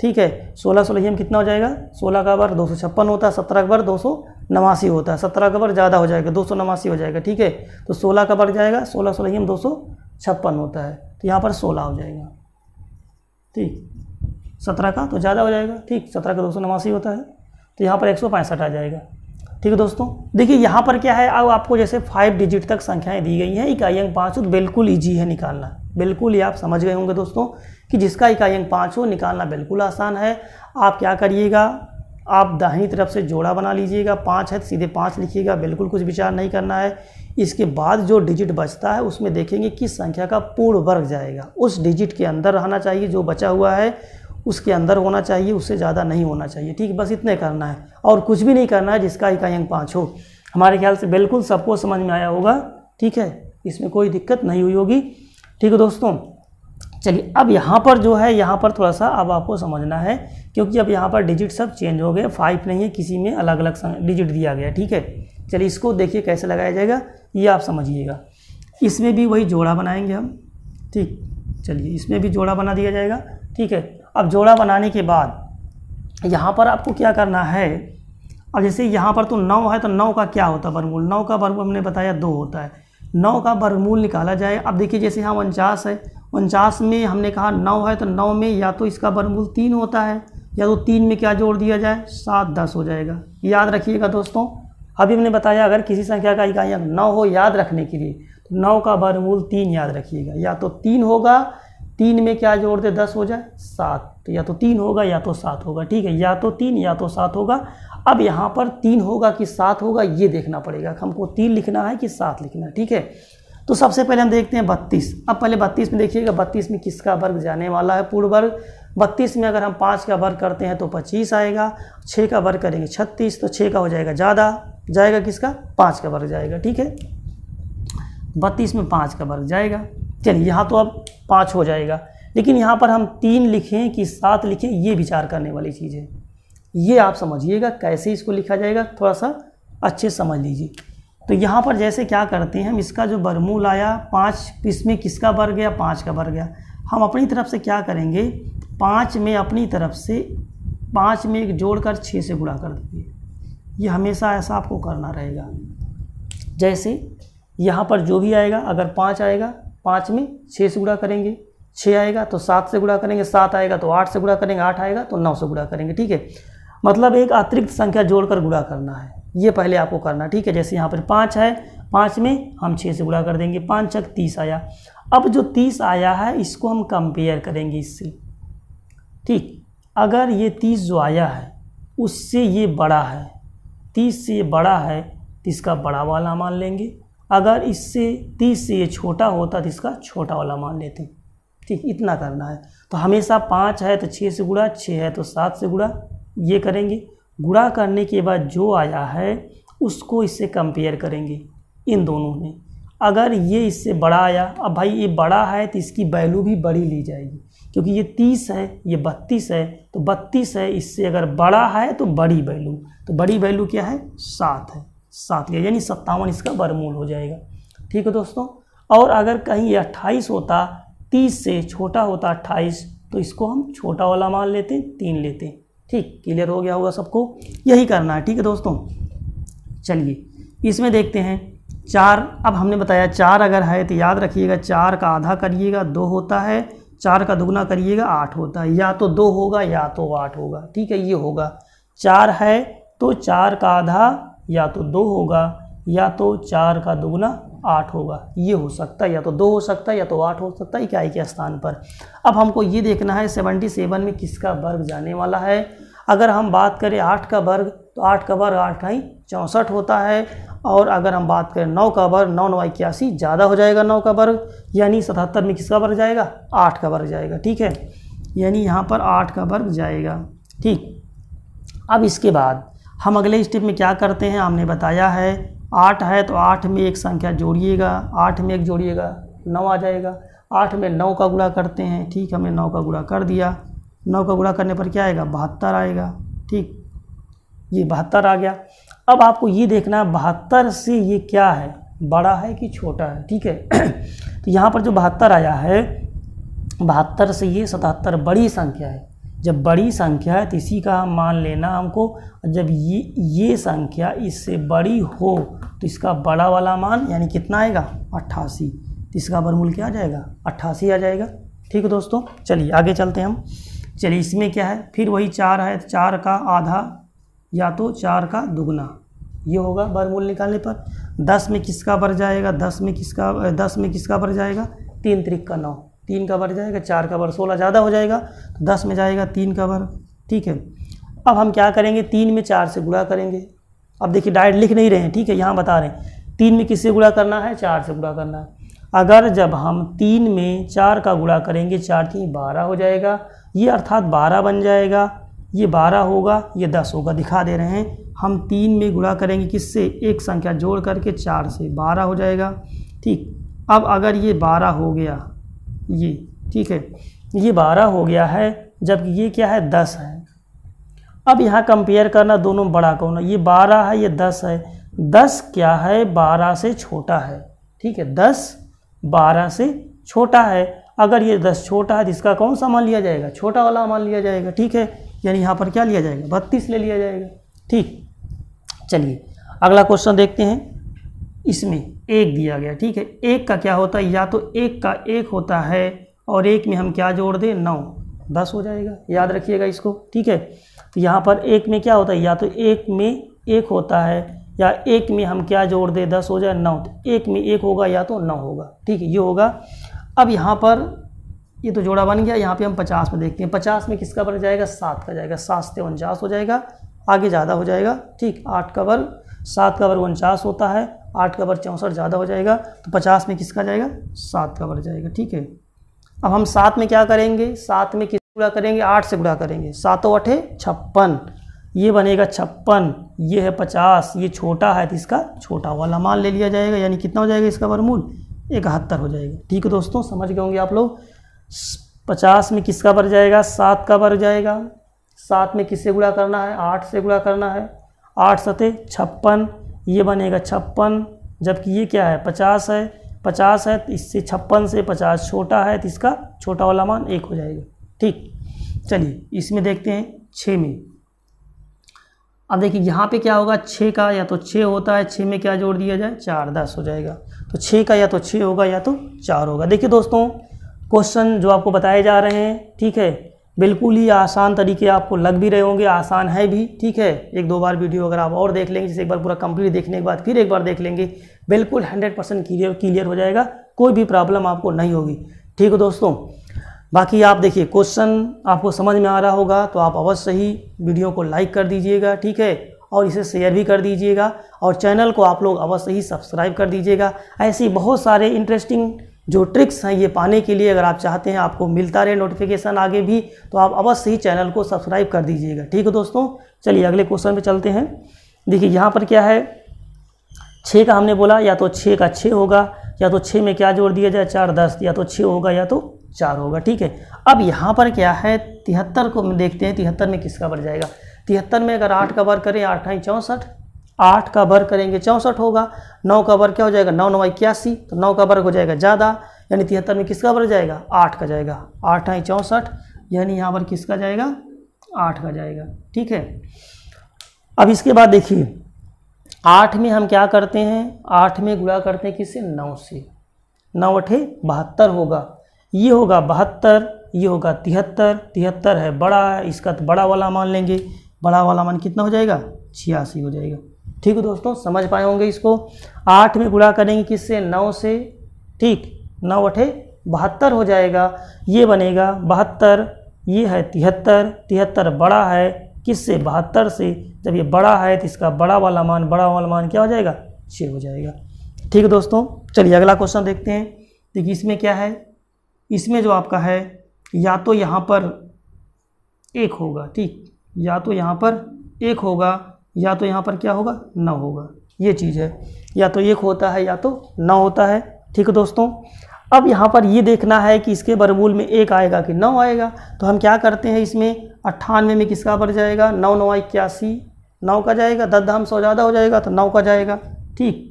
ठीक है सोलह सोलह ही हम कितना हो जाएगा सोलह का बार दो होता है सत्रह का बार दो होता है सत्रह का बार ज़्यादा हो जाएगा दो हो जाएगा ठीक है तो सोलह का बार जाएगा सोलह सोलह ही हम दो होता है तो यहाँ पर सोलह हो जाएगा ठीक सत्रह का तो ज़्यादा हो जाएगा ठीक सत्रह का दो होता है तो यहाँ पर एक आ जाएगा ठीक है दोस्तों देखिए यहाँ पर क्या है अब आपको जैसे फाइव डिजिट तक संख्याएं दी गई हैं इकाई अंक पाँच हो तो बिल्कुल ईजी है निकालना बिल्कुल ही आप समझ गए होंगे दोस्तों कि जिसका इकाई अंक पाँच हो निकालना बिल्कुल आसान है आप क्या करिएगा आप दाहिनी तरफ से जोड़ा बना लीजिएगा पाँच है तो सीधे पाँच लिखिएगा बिल्कुल कुछ विचार नहीं करना है इसके बाद जो डिजिट बचता है उसमें देखेंगे किस संख्या का पूर्ण वर्ग जाएगा उस डिजिट के अंदर रहना चाहिए जो बचा हुआ है उसके अंदर होना चाहिए उससे ज़्यादा नहीं होना चाहिए ठीक बस इतने करना है और कुछ भी नहीं करना है जिसका इकाई अंक पाँच हो हमारे ख्याल से बिल्कुल सबको समझ में आया होगा ठीक है इसमें कोई दिक्कत नहीं हुई होगी ठीक है दोस्तों चलिए अब यहाँ पर जो है यहाँ पर थोड़ा सा अब आपको समझना है क्योंकि अब यहाँ पर डिजिट सब चेंज हो गए फाइव नहीं है किसी में अलग अलग डिजिट दिया गया ठीक है चलिए इसको देखिए कैसे लगाया जाएगा ये आप समझिएगा इसमें भी वही जोड़ा बनाएंगे हम ठीक चलिए इसमें भी जोड़ा बना दिया जाएगा ठीक है अब जोड़ा बनाने के बाद यहाँ पर आपको क्या करना है अब जैसे यहाँ पर तो नौ है तो नौ का क्या होता है वर्मूल नौ का वर्मूल हमने बताया दो होता है नौ का वर्मूल निकाला जाए अब देखिए जैसे यहाँ उनचास है उनचास में हमने कहा नौ है तो नौ में या तो इसका वर्मूल तीन होता है या तो तीन में क्या जोड़ दिया जाए सात दस हो जाएगा याद रखिएगा दोस्तों अभी हमने बताया अगर किसी संख्या का इकाई नौ हो याद रखने के लिए तो नौ का वर्मूल तीन याद रखिएगा या तो तीन होगा तीन में क्या जोड़ दे दस हो जाए सात तो या तो तीन होगा या तो सात होगा ठीक है या तो तीन या तो सात होगा अब यहाँ पर तीन होगा कि सात होगा ये देखना पड़ेगा हमको तीन लिखना है कि सात लिखना है ठीक है तो सबसे पहले हम देखते हैं बत्तीस अब पहले बत्तीस में देखिएगा बत्तीस में किसका वर्ग जाने वाला है पूर्व वर्ग बत्तीस में अगर हम पाँच का वर्ग करते हैं तो पच्चीस आएगा छः का वर्ग करेंगे छत्तीस तो छः का हो जाएगा ज़्यादा जाएगा किसका पाँच का वर्ग जाएगा ठीक है बत्तीस में पाँच का वर्ग जाएगा चलिए यहाँ तो अब पाँच हो जाएगा लेकिन यहाँ पर हम तीन लिखें कि सात लिखें ये विचार करने वाली चीज़ है ये आप समझिएगा कैसे इसको लिखा जाएगा थोड़ा सा अच्छे समझ लीजिए तो यहाँ पर जैसे क्या करते हैं हम इसका जो बरमूल आया पाँच इसमें किसका बढ़ गया पाँच का बर गया हम अपनी तरफ से क्या करेंगे पाँच में अपनी तरफ से पाँच में एक जोड़ कर छः से गुणा कर दीजिए ये हमेशा ऐसा आपको करना रहेगा जैसे यहाँ पर जो भी आएगा अगर पाँच आएगा पाँच में छः से गुड़ा करेंगे छः आएगा तो सात से गुड़ा करेंगे सात आएगा तो आठ से गुड़ा करेंगे आठ आएगा तो नौ से गुड़ा करेंगे ठीक है मतलब एक अतिरिक्त संख्या जोड़कर गुड़ा करना है ये पहले आपको करना ठीक है जैसे यहाँ पर पाँच है पाँच में हम छः से गुड़ा कर देंगे पाँच चक तीस आया अब जो तीस आया है इसको हम कंपेयर करेंगे इससे ठीक अगर ये तीस जो आया है उससे ये बड़ा है तीस से ये बड़ा है तो इसका बड़ा वाला मान लेंगे अगर इससे तीस से ये छोटा होता तो इसका छोटा वाला मान लेते हैं ठीक इतना करना है तो हमेशा पाँच है तो छः से गुड़ा छः है तो सात से गुड़ा ये करेंगे गुड़ा करने के बाद जो आया है उसको इससे कंपेयर करेंगे इन दोनों में अगर ये इससे बड़ा आया अब भाई ये बड़ा है तो इसकी वैल्यू भी बड़ी ली जाएगी क्योंकि ये तीस है ये बत्तीस है तो बत्तीस है इससे अगर बड़ा है तो बड़ी वैल्यू तो बड़ी वैल्यू क्या है सात है सात लिया यानी सत्तावन इसका वर्मूल हो जाएगा ठीक है दोस्तों और अगर कहीं अट्ठाईस होता तीस से छोटा होता अट्ठाईस तो इसको हम छोटा वाला मान लेते तीन लेते ठीक क्लियर हो गया होगा सबको यही करना है ठीक है दोस्तों चलिए इसमें देखते हैं चार अब हमने बताया चार अगर है तो याद रखिएगा चार का आधा करिएगा दो होता है चार का दुगना करिएगा आठ होता है या तो दो होगा या तो आठ होगा ठीक है ये होगा चार है तो चार का आधा या तो दो होगा या तो चार का दोगुना आठ होगा ये हो सकता है या तो दो हो सकता है या तो आठ हो सकता है इकाई के स्थान पर अब हमको ये देखना है सेवेंटी सेवन में किसका वर्ग जाने वाला है अगर हम बात करें आठ का वर्ग तो आठ का वर्ग आठ नहीं चौंसठ होता है और अगर हम बात करें नौ का वर्ग नौ नौ इक्यासी ज़्यादा हो जाएगा नौ का वर्ग यानी सतहत्तर में किसका वर्ग जाएगा आठ का वर्ग जाएगा ठीक है यानी यहाँ पर आठ का वर्ग जाएगा ठीक अब इसके बाद हम अगले स्टेप में क्या करते हैं हमने बताया है आठ है तो आठ में एक संख्या जोड़िएगा आठ में एक जोड़िएगा नौ आ जाएगा आठ में नौ का गुणा करते हैं ठीक हमने नौ का गुणा कर दिया नौ का गुणा करने पर क्या आएगा बहत्तर आएगा ठीक ये बहत्तर आ गया अब आपको ये देखना है बहत्तर से ये क्या है बड़ा है कि छोटा है ठीक है तो यहाँ पर जो बहत्तर आया है बहत्तर से ये सतहत्तर बड़ी संख्या है जब बड़ी संख्या है तो इसी का हम मान लेना हमको जब ये ये संख्या इससे बड़ी हो तो इसका बड़ा वाला मान यानी कितना आएगा अट्ठासी तो इसका बरमूल क्या आ जाएगा अट्ठासी आ जाएगा ठीक है दोस्तों चलिए आगे चलते हैं हम चलिए इसमें क्या है फिर वही चार है तो चार का आधा या तो चार का दुगना ये होगा बरमूल निकालने पर दस में किसका बढ़ जाएगा दस में किसका दस में किसका बढ़ जाएगा तीन त्रिक का नौ तीन का वर्ग जाएगा चार का वर्ग सोलह ज़्यादा हो जाएगा तो दस में जाएगा तीन का वर्ग ठीक है अब हम क्या करेंगे तीन में चार से गुड़ा करेंगे अब देखिए डायरेक्ट लिख नहीं रहे हैं ठीक है यहाँ बता रहे हैं तीन में किससे गुड़ा करना है चार से गुड़ा करना है अगर जब हम तीन में चार का गुड़ा करेंगे चार तीन बारह हो जाएगा ये अर्थात बारह बन जाएगा ये बारह होगा ये दस होगा दिखा दे रहे हैं हम तीन में गुड़ा करेंगे किससे एक संख्या जोड़ करके चार से बारह हो जाएगा ठीक अब अगर ये बारह हो गया ये ठीक है ये बारह हो गया है जबकि ये क्या है दस है अब यहाँ कंपेयर करना दोनों बड़ा कौन है ये बारह है ये दस है दस क्या है बारह से छोटा है ठीक है दस बारह से छोटा है अगर ये दस छोटा है तो इसका कौन सा मान लिया जाएगा छोटा वाला मान लिया जाएगा ठीक है यानी यहाँ पर क्या लिया जाएगा बत्तीस ले लिया जाएगा ठीक चलिए अगला क्वेश्चन देखते हैं इसमें एक दिया गया ठीक है एक का क्या होता है या तो एक का एक होता है और एक में हम क्या जोड़ दें नौ दस हो जाएगा याद रखिएगा इसको ठीक है तो यहाँ पर एक में क्या होता है या तो एक में एक होता है या एक में हम क्या जोड़ दें दस हो जाए नौ तो एक में एक होगा या तो नौ होगा ठीक है ये होगा अब यहाँ पर ये तो जोड़ा बन गया यहाँ पे हम पचास में देखते हैं पचास में किसका बन जाएगा सात का जाएगा सात से उनचास हो जाएगा आगे ज़्यादा हो जाएगा ठीक आठ का वर्ग सात का वर्ग उनचास होता है आठ का वर्ग चौंसठ ज़्यादा हो जाएगा तो पचास में किसका जाएगा सात का वर्ग जाएगा ठीक है अब हम सात में क्या करेंगे सात में किस गुड़ा करेंगे आठ से गुड़ा करेंगे सातों अठे छप्पन ये बनेगा छप्पन ये है पचास ये छोटा है तो इसका छोटा वाला मान ले लिया जाएगा यानी कितना हो जाएगा इसका वर्मूल इकहत्तर हो जाएगा ठीक है दोस्तों समझ गए होंगे आप लोग पचास में किसका बढ़ जाएगा सात का बढ़ जाएगा सात में किससे गुड़ा करना है आठ से गुड़ा करना है आठ सतह छप्पन ये बनेगा छप्पन जबकि ये क्या है पचास है पचास है तो इससे छप्पन से पचास छोटा है तो इसका छोटा वाला मान एक हो जाएगा ठीक चलिए इसमें देखते हैं छः में अब देखिए यहाँ पे क्या होगा छः का या तो छः होता है छः में क्या जोड़ दिया जाए चार दस हो जाएगा तो छः का या तो छः होगा या तो चार होगा देखिए दोस्तों क्वेश्चन जो आपको बताए जा रहे हैं ठीक है बिल्कुल ही आसान तरीके आपको लग भी रहे होंगे आसान है भी ठीक है एक दो बार वीडियो अगर आप और देख लेंगे जैसे एक बार पूरा कंप्लीट देखने के बाद फिर एक बार देख लेंगे बिल्कुल हंड्रेड परसेंट क्लियर क्लियर हो जाएगा कोई भी प्रॉब्लम आपको नहीं होगी ठीक है दोस्तों बाकी आप देखिए क्वेश्चन आपको समझ में आ रहा होगा तो आप अवश्य ही वीडियो को लाइक कर दीजिएगा ठीक है और इसे शेयर भी कर दीजिएगा और चैनल को आप लोग अवश्य ही सब्सक्राइब कर दीजिएगा ऐसी बहुत सारे इंटरेस्टिंग जो ट्रिक्स हैं ये पाने के लिए अगर आप चाहते हैं आपको मिलता रहे नोटिफिकेशन आगे भी तो आप अवश्य ही चैनल को सब्सक्राइब कर दीजिएगा ठीक है दोस्तों चलिए अगले क्वेश्चन पे चलते हैं देखिए यहाँ पर क्या है छः का हमने बोला या तो छः का छः होगा या तो छः में क्या जोड़ दिया जाए चार दस या तो छः होगा या तो चार होगा ठीक है अब यहाँ पर क्या है तिहत्तर को देखते हैं तिहत्तर में किसका बढ़ जाएगा तिहत्तर में अगर आठ का बार करें आठ ठाई चौंसठ आठ का वर्ग करेंगे चौंसठ होगा नौ का वर्ग क्या हो जाएगा नौ नौ इक्यासी तो नौ का वर्ग हो जाएगा ज़्यादा यानी तिहत्तर में किसका वर्ग जाएगा आठ का जाएगा आठ आई चौंसठ यानी यहाँ पर किसका जाएगा आठ का जाएगा ठीक है अब इसके बाद देखिए आठ में हम क्या करते हैं आठ में गुणा करते हैं किससे नौ से नौ अठे बहत्तर होगा ये होगा बहत्तर ये होगा तिहत्तर तिहत्तर है बड़ा इसका तो बड़ा वाला मान लेंगे बड़ा वाला मान कितना हो जाएगा छियासी हो जाएगा ठीक है दोस्तों समझ पाए होंगे इसको आठ में गुणा करेंगे किससे नौ से ठीक नौ अठे बहत्तर हो जाएगा ये बनेगा बहत्तर ये है तिहत्तर तिहत्तर बड़ा है किससे बहत्तर से जब ये बड़ा है तो इसका बड़ा वाला मान बड़ा वाला मान क्या हो जाएगा छः हो जाएगा ठीक है दोस्तों चलिए अगला क्वेश्चन देखते हैं देखिए इसमें क्या है इसमें जो आपका है या तो यहाँ पर एक होगा ठीक या तो यहाँ पर एक होगा या तो यहाँ पर क्या होगा नौ होगा ये चीज़ है या तो एक होता है या तो नौ होता है ठीक है दोस्तों अब यहाँ पर ये देखना है कि इसके बरमूल में एक आएगा कि नौ आएगा तो हम क्या करते हैं इसमें अट्ठानवे में किसका बढ़ जाएगा नौ नौ इक्यासी नौ का जाएगा दस दाम सौ ज़्यादा हो जाएगा तो नौ का जाएगा ठीक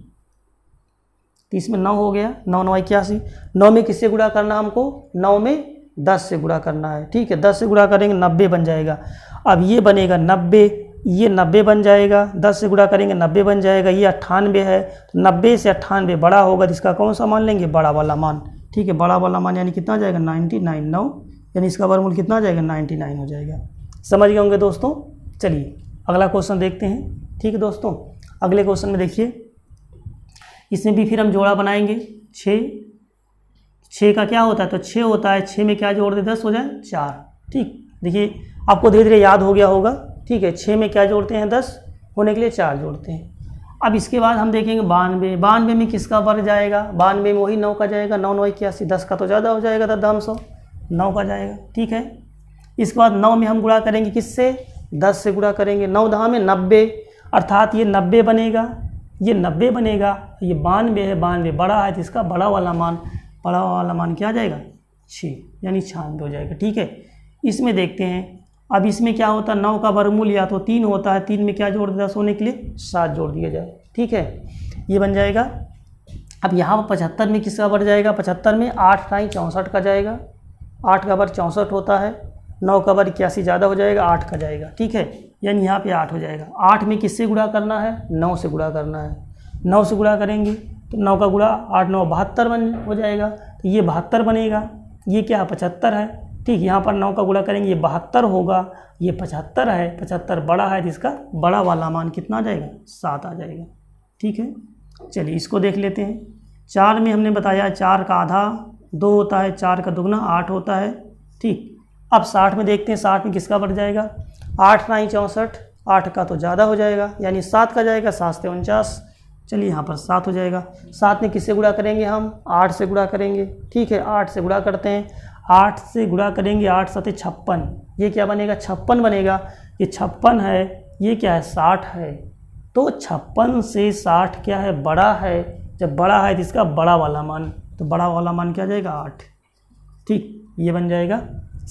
तो इसमें नौ हो गया नौ नौ इक्यासी नौ में किससे गुड़ा करना हमको नौ में दस से गुड़ा करना है ठीक है दस से गुड़ा करेंगे नब्बे बन जाएगा अब ये बनेगा नब्बे ये नब्बे बन जाएगा दस से गुड़ा करेंगे नब्बे बन जाएगा ये अट्ठानबे है तो नब्बे से अट्ठानबे बड़ा होगा तो इसका कौन सा मान लेंगे बड़ा वाला मान ठीक है बड़ा वाला मान यानी कितना जाएगा नाइन्टी नाइन नौ यानी इसका वर्मूल कितना जाएगा नाइन्टी नाइन हो जाएगा समझ गए होंगे दोस्तों चलिए अगला क्वेश्चन देखते हैं ठीक है दोस्तों अगले क्वेश्चन में देखिए इसमें भी फिर हम जोड़ा बनाएंगे छः छः का क्या होता है तो छः होता है छः में क्या जोड़ दे दस हो जाए चार ठीक देखिए आपको धीरे धीरे याद हो गया होगा ठीक है छः में क्या जोड़ते हैं दस होने के लिए चार जोड़ते हैं अब इसके बाद हम देखेंगे बानवे बानवे में किसका वर्ग जाएगा बानवे में वही नौ का जाएगा नौ नौ इक्यासी दस का तो ज़्यादा हो जाएगा दस दाम सौ नौ का जाएगा ठीक है इसके बाद नौ में हम गुणा करेंगे किससे दस से गुणा करेंगे नौ दहा में नब्बे अर्थात ये नब्बे बनेगा ये नब्बे बनेगा ये बानवे है बानवे बड़ा है तो इसका बड़ा वाला मान बड़ा वाला मान क्या जाएगा छः यानी छानवे हो जाएगा ठीक है इसमें देखते हैं अब इसमें क्या होता है नौ का वर्मूल या तो तीन होता है तीन में क्या जोड़ दिया सोने के लिए सात जोड़ दिया जाए ठीक है ये बन जाएगा अब यहाँ पर पचहत्तर में किसका बढ़ जाएगा पचहत्तर में आठ टाई चौंसठ का जाएगा आठ का वर्ग चौंसठ होता है नौ का वर्ग इक्यासी ज़्यादा हो जाएगा आठ का जाएगा ठीक है यानी यहाँ पे आठ हो जाएगा आठ में किससे गुड़ा करना है नौ से गुड़ा करना है नौ से गुड़ा करेंगे तो नौ का गुड़ा आठ नौ बहत्तर बन हो जाएगा तो ये बहत्तर बनेगा ये क्या पचहत्तर है ठीक यहाँ पर नौ का गुणा करेंगे ये बहत्तर होगा ये पचहत्तर है पचहत्तर बड़ा है तो इसका बड़ा वाला मान कितना आ जाएगा सात आ जाएगा ठीक है चलिए इसको देख लेते हैं चार में हमने बताया चार का आधा दो होता है चार का दुगना आठ होता है ठीक अब साठ में देखते हैं साठ में किसका बढ़ जाएगा आठ नाई चौंसठ आठ का तो ज़्यादा हो जाएगा यानी सात का जाएगा सात से उनचास चलिए यहाँ पर सात हो जाएगा सात में किससे गुड़ा करेंगे हम आठ से गुड़ा करेंगे ठीक है आठ से गुड़ा करते हैं आठ से गुणा करेंगे आठ सत छप्पन ये क्या बनेगा छप्पन बनेगा ये छप्पन है ये क्या है साठ है तो छप्पन से साठ क्या है बड़ा है जब बड़ा है तो इसका बड़ा वाला मान तो बड़ा वाला मान क्या जाएगा आठ ठीक ये बन जाएगा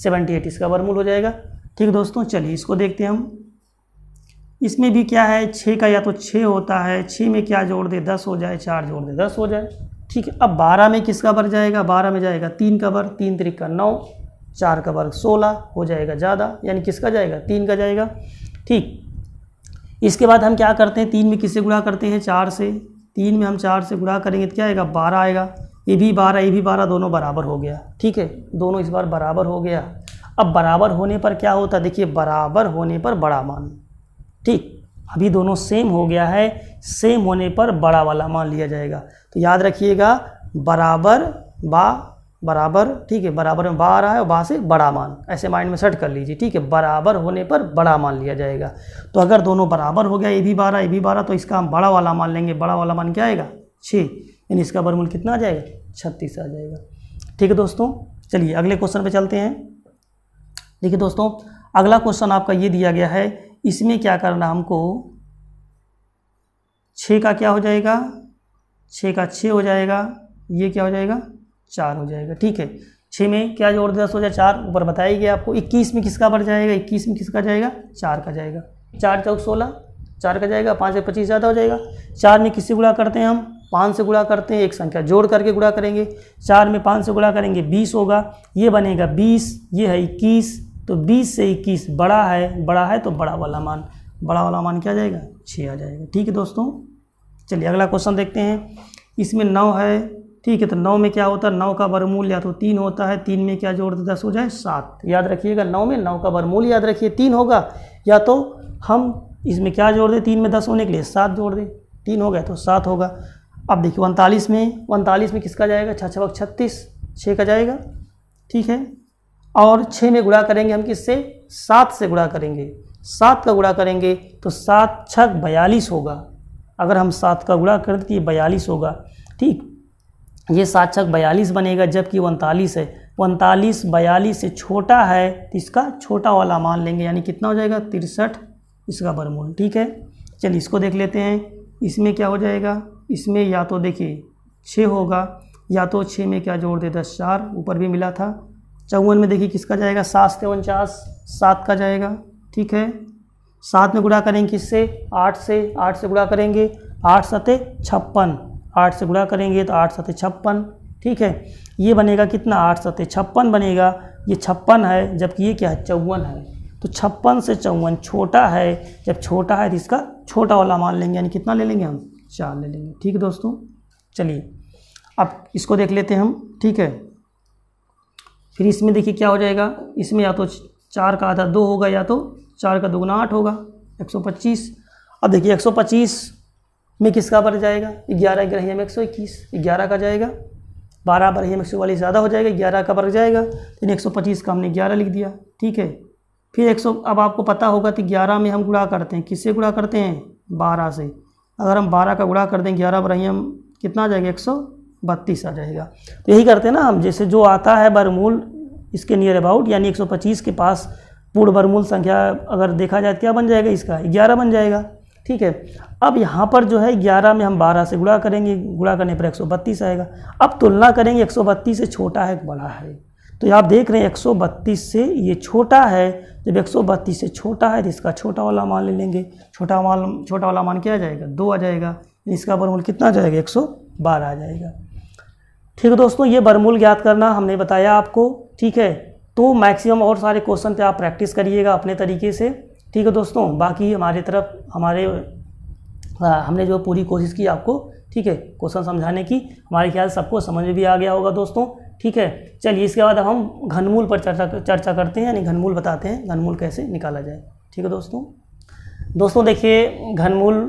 सेवेंटी एट इसका वर्मूल हो जाएगा ठीक दोस्तों चलिए इसको देखते हैं हम इसमें भी क्या है छः का या तो छः होता है छः में क्या जोड़ दे दस हो जाए चार जोड़ दे दस हो जाए ठीक है अब बारह में किसका वर्ग जाएगा बारह में जाएगा तीन का वर्ग तीन तरीक का नौ चार का वर्ग सोलह हो जाएगा ज़्यादा यानी किसका जाएगा तीन का जाएगा ठीक इसके बाद हम क्या करते हैं तीन में किससे गुणा करते हैं चार से तीन में हम चार से गुणा करेंगे तो क्या आएगा बारह आएगा ये भी बारह ये भी बारह दोनों बराबर हो गया ठीक है दोनों इस बार बराबर हो गया अब बराबर होने पर क्या होता देखिए बराबर होने पर बड़ा मान ठीक अभी दोनों सेम हो गया है सेम होने पर बड़ा वाला मान लिया जाएगा तो याद रखिएगा बराबर बा बराबर ठीक है बराबर में बा आ रहा है और बा से बड़ा मान ऐसे माइंड में सेट कर लीजिए ठीक है बराबर होने पर बड़ा मान लिया जाएगा तो अगर दोनों बराबर हो गया ये भी बारह ये भी बारह तो इसका हम बड़ा वाला मान लेंगे बड़ा वाला मान क्या आएगा छः यानी इसका बरमूल कितना आ जाएगा छत्तीस आ जाएगा ठीक है दोस्तों चलिए अगले क्वेश्चन पर चलते हैं देखिए दोस्तों अगला क्वेश्चन आपका ये दिया गया है इसमें क्या करना हमको छः का क्या हो जाएगा छः का छः हो जाएगा ये क्या हो जाएगा चार हो जाएगा ठीक है छः में क्या जोड़ दस हो जाए चार ऊपर बताया गया आपको इक्कीस में किसका बढ़ जाएगा इक्कीस में किसका जाएगा चार का जाएगा चार चौक सोलह चार का जाएगा पाँच से पच्चीस ज़्यादा हो जाएगा चार में किससे गुड़ा करते हैं हम पाँच से गुड़ा करते हैं एक संख्या जोड़ करके गुड़ा करेंगे चार में पाँच से गुड़ा करेंगे बीस होगा ये बनेगा बीस ये है इक्कीस तो बीस से इक्कीस बड़ा है बड़ा है तो बड़ा वाला मान बड़ा वाला मान क्या जाएगा छः आ जाएगा ठीक है दोस्तों चलिए अगला क्वेश्चन देखते हैं इसमें नौ है ठीक है तो नौ में क्या होता है नौ का बरमूल या तो तीन होता है तीन में क्या जोड़ दस हो जाए सात याद रखिएगा नौ में नौ का बरमूल याद रखिए तीन होगा या तो हम इसमें क्या जोड़ दें तीन में दस होने के लिए सात जोड़ दें तीन हो गया तो सात होगा अब देखिए उनतालीस में उनतालीस में किसका जाएगा छः छः छत्तीस छः का जाएगा ठीक है और छः में गुणा करेंगे हम किससे सात से गुणा करेंगे सात का गुणा करेंगे तो सात छक बयालीस होगा अगर हम सात का गुणा कर तो ये बयालीस होगा ठीक ये सात छक बयालीस बनेगा जबकि उनतालीस है उनतालीस बयालीस से छोटा है तो इसका छोटा वाला मान लेंगे यानी कितना हो जाएगा तिरसठ इसका बरमूल ठीक है चलिए इसको देख लेते हैं इसमें क्या हो जाएगा इसमें या तो देखिए छः होगा या तो छः में क्या जोड़ दे दस चार ऊपर भी मिला था चौवन में देखिए किसका जाएगा सात से उनचास सात का जाएगा ठीक है सात में गुड़ा करेंगे किससे आठ से आठ से गुड़ा करेंगे आठ सते छप्पन आठ से गुड़ा करेंगे तो आठ सते छप्पन ठीक है ये बनेगा कितना आठ सते छप्पन बनेगा ये छप्पन है जबकि ये क्या है चौवन है तो छप्पन से चौवन छोटा है जब छोटा है तो इसका छोटा वाला मान लेंगे यानी कितना ले लेंगे हम चार ले लेंगे ठीक है दोस्तों चलिए अब इसको देख लेते हैं हम ठीक है फिर इसमें देखिए क्या हो जाएगा इसमें या तो चार का आधा दो होगा या तो चार का दोगुना आठ होगा एक सौ पच्चीस अब देखिए एक सौ पच्चीस में किसका बढ़ जाएगा ग्यारह ग्रह में एक सौ इक्कीस ग्यारह का जाएगा बारह बरहिया में एक सौ वाली ज़्यादा हो जाएगा ग्यारह का बढ़ जाएगा लेकिन एक सौ पच्चीस का हमने ग्यारह लिख दिया ठीक है फिर एक सौ अब आपको पता होगा कि ग्यारह में हम गुड़ा करते हैं किससे गुड़ा करते हैं बारह से अगर हम बारह का गुड़ा कर दें ग्यारह बरहिया कितना आ जाएगा एक सौ बत्तीस आ जाएगा तो यही करते हैं ना हम जैसे जो आता है बरमूल इसके नियर अबाउट यानी 125 के पास पूर्ण बरमूल संख्या अगर देखा जाए तो क्या बन जाएगा इसका ग्यारह बन जाएगा ठीक है अब यहाँ पर जो है ग्यारह में हम बारह से गुड़ा करेंगे गुड़ा करने पर एक सौ बत्तीस आएगा अब तुलना करेंगे एक सौ बत्तीस से छोटा है बड़ा है तो आप देख रहे हैं एक सौ बत्तीस से ये छोटा है जब एक सौ बत्तीस से छोटा है तो इसका छोटा वाला मान ले लेंगे छोटा मान छोटा वाला मान क्या आ जाएगा दो आ जाएगा इसका बरमूल कितना आ जाएगा एक सौ बारह आ जाएगा ठीक है दोस्तों ये बरमूल ज्ञात करना हमने बताया आपको ठीक है तो मैक्सिमम और सारे क्वेश्चन पे आप प्रैक्टिस करिएगा अपने तरीके से ठीक है दोस्तों बाकी हमारे तरफ हमारे आ, हमने जो पूरी कोशिश की आपको ठीक है क्वेश्चन समझाने की हमारे ख्याल सबको समझ में भी आ गया होगा दोस्तों ठीक है चलिए इसके बाद अब हम घनमूल पर चर्चा चर्चा करते हैं यानी घनमूल बताते हैं घनमूल कैसे निकाला जाए ठीक है दोस्तों दोस्तों देखिए घनमूल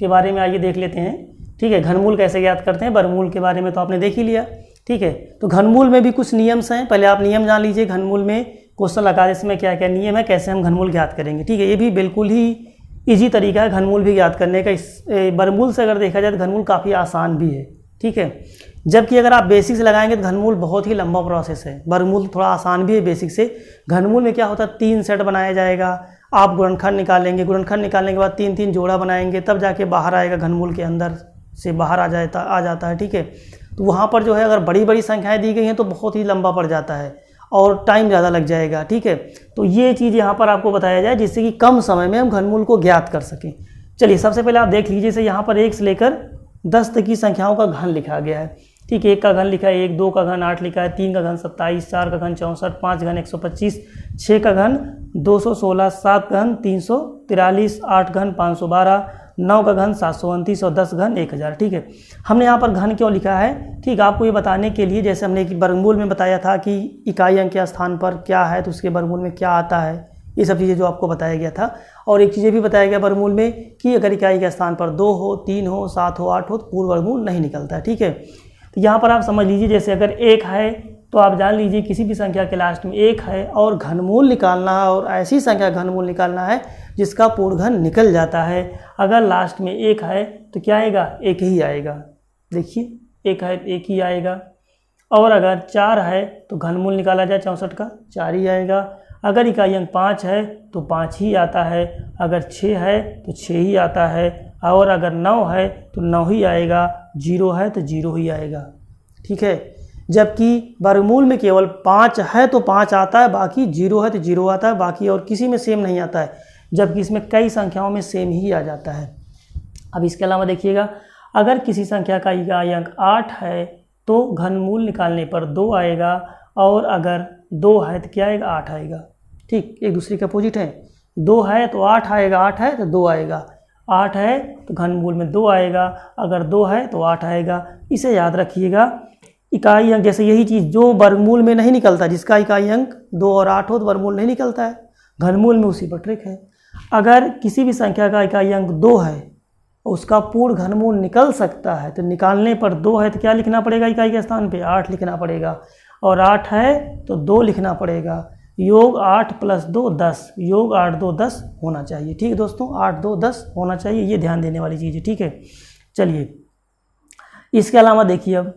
के बारे में आइए देख लेते हैं ठीक है घनमूल कैसे याद करते हैं बरमूल के बारे में तो आपने देख ही लिया ठीक है तो घनमूल में भी कुछ नियम्स हैं पहले आप नियम जान लीजिए घनमूल में क्वेश्चन लगा इसमें क्या क्या नियम है कैसे हम घनमूल ज्ञात करेंगे ठीक है ये भी बिल्कुल ही ईजी तरीका है घनमूल भी याद करने का इस बरमूल से अगर देखा जाए तो घनमूल काफ़ी आसान भी है ठीक है जबकि अगर आप बेसिक से लगाएंगे तो घनमूल बहुत ही लंबा प्रोसेस है बरमूल थोड़ा आसान भी है बेसिक से घनमूल में क्या होता है तीन सेट बनाया जाएगा आप गुणनखंड निकालेंगे गुणनखंड निकालने के बाद तीन तीन जोड़ा बनाएंगे तब जाके बाहर आएगा घनमूल के अंदर से बाहर आ जाता आ जाता है ठीक है तो वहाँ पर जो है अगर बड़ी बड़ी संख्याएँ दी गई हैं तो बहुत ही लंबा पड़ जाता है और टाइम ज़्यादा लग जाएगा ठीक है तो ये चीज़ यहाँ पर आपको बताया जाए जिससे कि कम समय में हम घनमूल को ज्ञात कर सकें चलिए सबसे पहले आप देख लीजिए इसे यहाँ पर एक से लेकर दस तक की संख्याओं का घन लिखा गया है ठीक है एक का घन लिखा है एक दो का घन आठ लिखा है तीन का घन सत्ताईस चार का घन चौंसठ पाँच घन एक सौ पच्चीस छः का घन दो सौ सोलह सात घन तीन सौ तिरालीस आठ घन पाँच सौ बारह नौ का घन सात सौ उनतीस और दस घन एक हज़ार ठीक है हमने यहाँ पर घन क्यों लिखा है ठीक आपको ये बताने के लिए जैसे हमने वर्गमूल में बताया था कि इकाई अंक के स्थान पर क्या है तो उसके बरमूल में क्या आता है ये सब चीज़ें जो आपको बताया गया था और एक चीज़ें भी बताया गया बरमूल में कि अगर इकाई के स्थान पर दो हो तीन हो सात हो आठ हो तो पूर्व वर्गमूल नहीं निकलता है ठीक है तो यहाँ पर आप समझ लीजिए जैसे अगर एक है तो आप जान लीजिए किसी भी संख्या के लास्ट में एक है और घनमूल निकालना है और ऐसी संख्या घनमूल निकालना है जिसका पूर्ण घन निकल जाता है अगर लास्ट में एक है तो क्या आएगा एक ही आएगा देखिए एक है एक ही आएगा और अगर चार है तो घनमूल निकाला जाए चौंसठ का चार ही आएगा अगर इकाई अंक पाँच है तो पाँच ही आता है अगर छः है तो छः ही आता है और अगर नौ है तो नौ ही आएगा जीरो है तो जीरो ही आएगा ठीक है जबकि वर्गमूल में केवल पाँच है तो पाँच आता है बाकी जीरो है तो जीरो आता है बाकी और किसी में सेम नहीं आता है जबकि इसमें कई संख्याओं में सेम ही आ जाता है अब इसके अलावा देखिएगा अगर किसी संख्या का इकाई अंक आठ है तो घनमूल निकालने पर दो आएगा और अगर दो है तो क्या आएगा आठ आएगा ठीक एक दूसरे के अपोजिट है दो है तो आठ आएगा आठ है तो दो आएगा आठ है तो घनमूल में दो आएगा अगर दो है तो आठ आएगा इसे याद रखिएगा इकाई अंक जैसे यही चीज़ जो वर्गमूल में नहीं निकलता जिसका इकाई अंक दो और आठ हो तो वर्गमूल नहीं निकलता है घनमूल में उसी पर ट्रिक है अगर किसी भी संख्या का इकाई अंक दो है उसका पूर्ण घनमूल निकल सकता है तो निकालने पर दो है तो क्या लिखना पड़ेगा इकाई के स्थान पे आठ लिखना पड़ेगा और आठ है तो दो लिखना पड़ेगा योग आठ प्लस दो दस योग आठ दो दस होना चाहिए ठीक है दोस्तों आठ दो दस होना चाहिए ये ध्यान देने वाली चीज़ है ठीक है चलिए इसके अलावा देखिए अब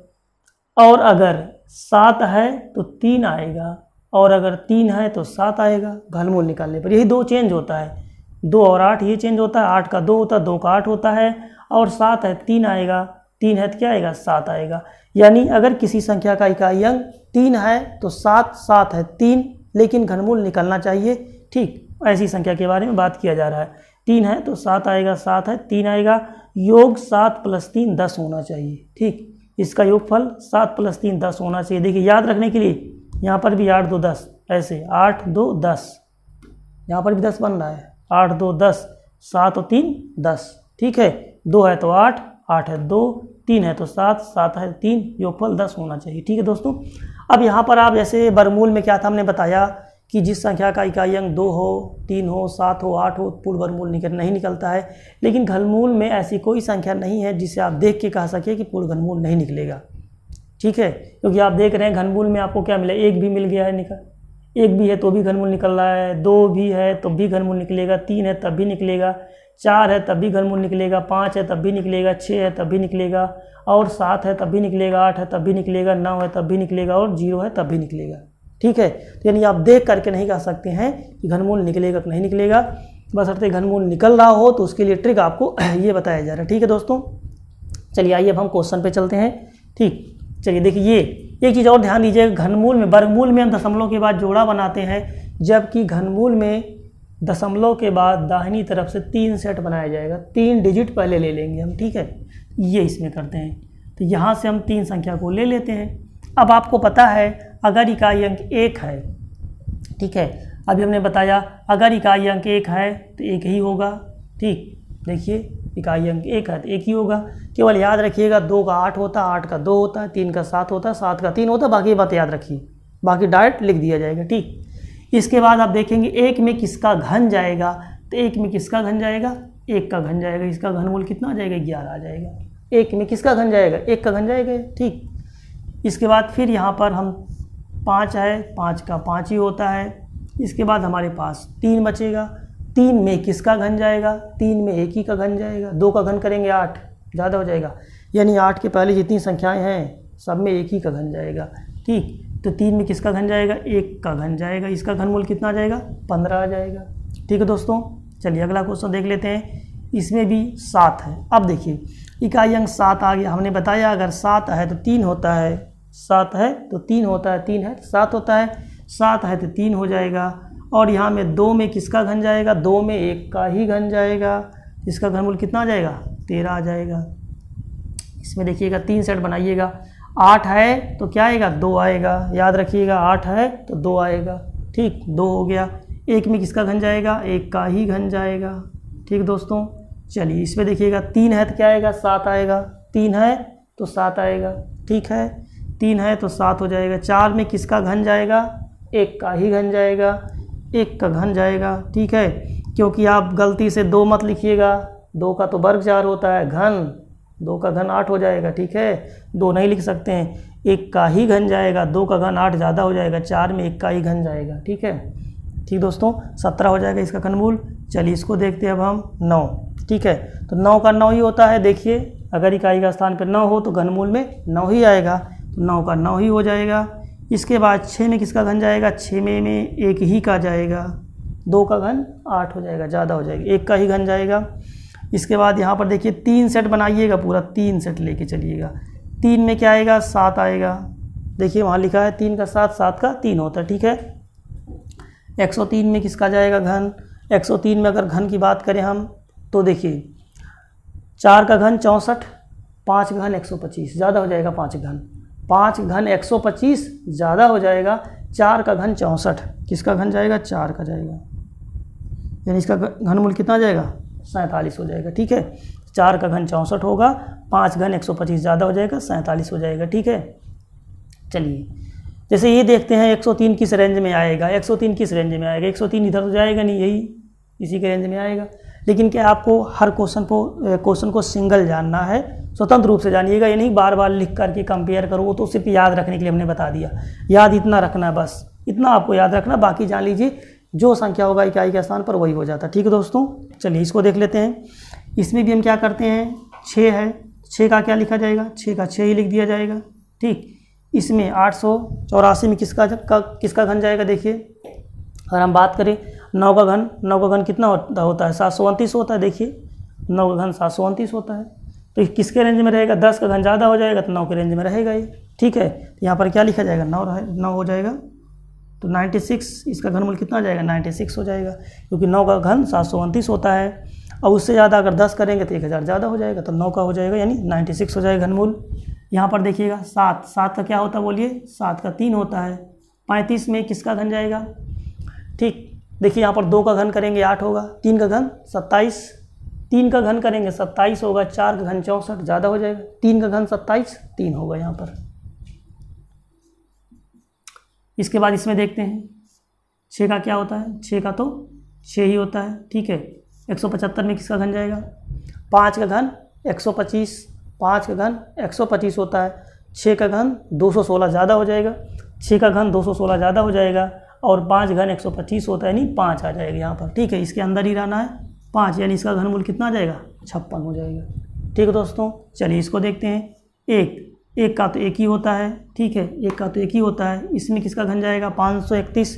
और अगर सात है तो तीन आएगा और अगर तीन है तो सात आएगा घनमूल निकालने पर यही दो चेंज होता है दो और आठ ये चेंज होता है आठ का दो होता है दो का आठ होता है और सात है तीन आएगा तीन है तो क्या आएगा सात आएगा यानी अगर किसी संख्या का इकाई अंक तीन है तो सात सात है तीन लेकिन घनमूल निकलना चाहिए ठीक ऐसी संख्या के बारे में बात किया जा रहा है तीन है तो सात आएगा सात है तीन आएगा योग सात प्लस तीन दस होना चाहिए ठीक इसका योगफल सात प्लस तीन दस होना चाहिए देखिए याद रखने के लिए यहाँ पर भी आठ दो दस ऐसे आठ दो दस यहाँ पर भी दस बन रहा है आठ दो दस सात और तीन दस ठीक है दो है तो आठ आठ है दो तीन है तो सात सात है तीन योगफल दस होना चाहिए ठीक है दोस्तों अब यहाँ पर आप जैसे बरमूल में क्या था हमने बताया कि जिस संख्या का इकाई अंक दो हो तीन हो सात हो आठ हो पूर्ण वर्गमूल निकल नहीं निकलता है लेकिन घनमूल में ऐसी कोई संख्या नहीं है जिसे आप देख के कह सके कि पूर्ण घनमूल नहीं निकलेगा ठीक है क्योंकि आप देख रहे हैं घनमूल में आपको क्या मिला एक भी मिल गया है निकल एक भी है तो भी घनमूल निकल रहा है दो भी है तब तो भी घनमूल निकलेगा तीन है तब भी निकलेगा चार है तब भी घनमूल निकलेगा पाँच है तब भी निकलेगा छः है तब भी निकलेगा और सात है तब भी निकलेगा आठ है तब भी निकलेगा नौ है तब भी निकलेगा और जीरो है तब भी निकलेगा ठीक है तो यानी आप देख करके नहीं कह सकते हैं कि घनमूल निकलेगा कि नहीं निकलेगा बस अर्थते घनमूल निकल रहा हो तो उसके लिए ट्रिक आपको ये बताया जा रहा है ठीक है दोस्तों चलिए आइए अब हम क्वेश्चन पे चलते हैं ठीक चलिए देखिए ये एक चीज़ और ध्यान दीजिए घनमूल में वर्गमूल में हम दशमलव के बाद जोड़ा बनाते हैं जबकि घनमूल में दशमलव के बाद दाहिनी तरफ से तीन सेट बनाया जाएगा तीन डिजिट पहले ले लेंगे हम ठीक है ये इसमें करते हैं तो यहाँ से हम तीन संख्या को ले लेते हैं अब आपको पता है अगर इकाई अंक एक है ठीक है अभी हमने बताया अगर इकाई अंक एक है तो एक ही होगा ठीक देखिए इकाई अंक एक है तो एक ही होगा केवल याद रखिएगा दो का आठ होता आठ का दो होता है तीन का सात होता है सात का तीन होता बाकी बात याद रखिए बाकी डायरेक्ट लिख दिया जाएगा ठीक इसके बाद आप देखेंगे एक में किसका घन जाएगा तो एक में किसका घन जाएगा एक का घन जाएगा इसका घनमूल कितना आ जाएगा ग्यारह आ जाएगा एक में किसका घन जाएगा एक का घन जाएगा ठीक इसके बाद फिर यहाँ पर हम पाँच है पाँच का पाँच ही होता है इसके बाद हमारे पास तीन बचेगा तीन में किसका घन जाएगा तीन में एक ही का घन जाएगा दो का घन करेंगे आठ ज़्यादा हो जाएगा यानी आठ के पहले जितनी संख्याएं हैं सब में एक ही का घन जाएगा ठीक तो तीन में किसका घन जाएगा एक का घन जाएगा इसका घनमूल कितना आ जाएगा पंद्रह आ जाएगा ठीक है दोस्तों चलिए अगला क्वेश्चन देख लेते हैं इसमें भी सात है अब देखिए इकाई अंक सात आ गया हमने बताया अगर सात है तो तीन होता है सात है तो तीन होता है तीन है तो सात होता है सात है तो तीन हो जाएगा और यहाँ में दो में किसका घन जाएगा दो में एक का ही घन जाएगा इसका घनमूल कितना आ जाएगा तेरह आ जाएगा इसमें देखिएगा तीन सेट बनाइएगा आठ है तो क्या आएगा दो आएगा याद रखिएगा आठ है तो दो आएगा ठीक दो हो गया एक में किसका घन जाएगा एक का ही घन जाएगा ठीक दोस्तों चलिए इसमें देखिएगा तीन है तो क्या आएगा सात आएगा तीन है तो सात आएगा ठीक है तीन है तो सात हो जाएगा चार में किसका घन जाएगा एक का ही घन जाएगा एक का घन जाएगा ठीक है क्योंकि आप गलती से दो मत लिखिएगा दो का तो वर्ग चार होता है घन दो का घन आठ हो जाएगा ठीक है दो नहीं लिख सकते हैं एक का ही घन जाएगा दो का घन आठ ज़्यादा हो जाएगा चार में एक का ही घन जाएगा ठीक है ठीक दोस्तों सत्रह हो जाएगा इसका घनमूल चलिए इसको देखते हैं अब हम नौ ठीक है तो नौ का नौ ही होता है देखिए अगर इकाई का स्थान पर नौ हो तो घनमूल में नौ ही आएगा तो नौ का नौ ही हो जाएगा इसके बाद छः में किसका घन जाएगा छः में में एक ही का जाएगा दो का घन आठ हो जाएगा ज़्यादा हो जाएगा एक का ही घन जाएगा इसके बाद यहाँ पर देखिए तीन सेट बनाइएगा पूरा तीन सेट लेके चलिएगा तीन में क्या आएगा सात आएगा देखिए वहाँ लिखा है तीन का सात सात का तीन होता है ठीक है एक सौ तीन में किसका जाएगा घन एक सौ तीन में अगर घन की बात करें हम तो देखिए चार का घन चौंसठ पाँच घन एक सौ पच्चीस ज़्यादा हो जाएगा पाँच घन पाँच घन 125 ज़्यादा हो जाएगा चार का घन चौंसठ किसका घन जाएगा चार का जाएगा यानी इसका घनमूल कितना जाएगा सैंतालीस हो जाएगा ठीक है चार का घन चौंसठ होगा पाँच घन 125 ज़्यादा हो जाएगा सैंतालीस हो जाएगा ठीक है चलिए जैसे ये देखते हैं 103 किस रेंज में आएगा 103 किस रेंज में आएगा 103 इधर तो जाएगा नहीं यही इसी के रेंज में आएगा लेकिन क्या आपको हर क्वेश्चन को क्वेश्चन को सिंगल जानना है स्वतंत्र रूप से जानिएगा ये नहीं बार बार लिख करके कंपेयर करो वो तो सिर्फ याद रखने के लिए हमने बता दिया याद इतना रखना है बस इतना आपको याद रखना बाकी जान लीजिए जो संख्या होगा इकाई के स्थान पर वही हो जाता है ठीक है दोस्तों चलिए इसको देख लेते हैं इसमें भी हम क्या करते हैं छः है छः का क्या लिखा जाएगा छः का छः ही लिख दिया जाएगा ठीक इसमें आठ सौ चौरासी में किसका का, किसका घन जाएगा देखिए अगर हम बात करें नौ का घन नौ का घन कितना होता है सात सौ उनतीस होता है देखिए नौ का घन सात सौ उनतीस होता है तो किसके रेंज में रहेगा दस का घन ज़्यादा हो जाएगा तो नौ के रेंज में रहेगा ये ठीक है तो यहाँ पर क्या लिखा जाएगा नौ रहे नौ हो जाएगा तो 96 इसका घनमूल कितना हो जाएगा 96 हो जाएगा क्योंकि नौ का घन सात होता है और उससे ज़्यादा अगर दस करेंगे तो एक हज़ार ज़्यादा हो जाएगा तो नौ का हो जाएगा यानी 96 हो जाएगा घनमूल यहाँ पर देखिएगा सात सात का क्या होता है बोलिए सात का तीन होता है पैंतीस में किसका घन जाएगा ठीक देखिए यहाँ पर दो का घन करेंगे आठ होगा तीन का घन सत्ताईस तीन का घन करेंगे सत्ताईस होगा चार का घन चौंसठ ज़्यादा हो जाएगा तीन का घन सत्ताईस तीन होगा यहाँ पर इसके बाद इसमें देखते हैं छः का क्या होता है छः का तो छः ही होता है ठीक है एक सौ पचहत्तर में किसका घन जाएगा पाँच का घन एक सौ पच्चीस पाँच का घन एक सौ पच्चीस होता है छः का घन दो सौ सोलह ज़्यादा हो जाएगा छः का घन दो सौ सोलह ज़्यादा हो जाएगा और पाँच घन एक सौ पच्चीस होता है यानी पाँच आ जाएगा यहाँ पर ठीक है इसके अंदर ही रहना है पाँच यानी इसका घनमूल कितना आ जाएगा छप्पन हो जाएगा ठीक है दोस्तों चलिए इसको देखते हैं एक एक का तो एक ही होता है ठीक है एक का तो एक ही होता है इसमें किसका घन जाएगा पाँच सौ इकतीस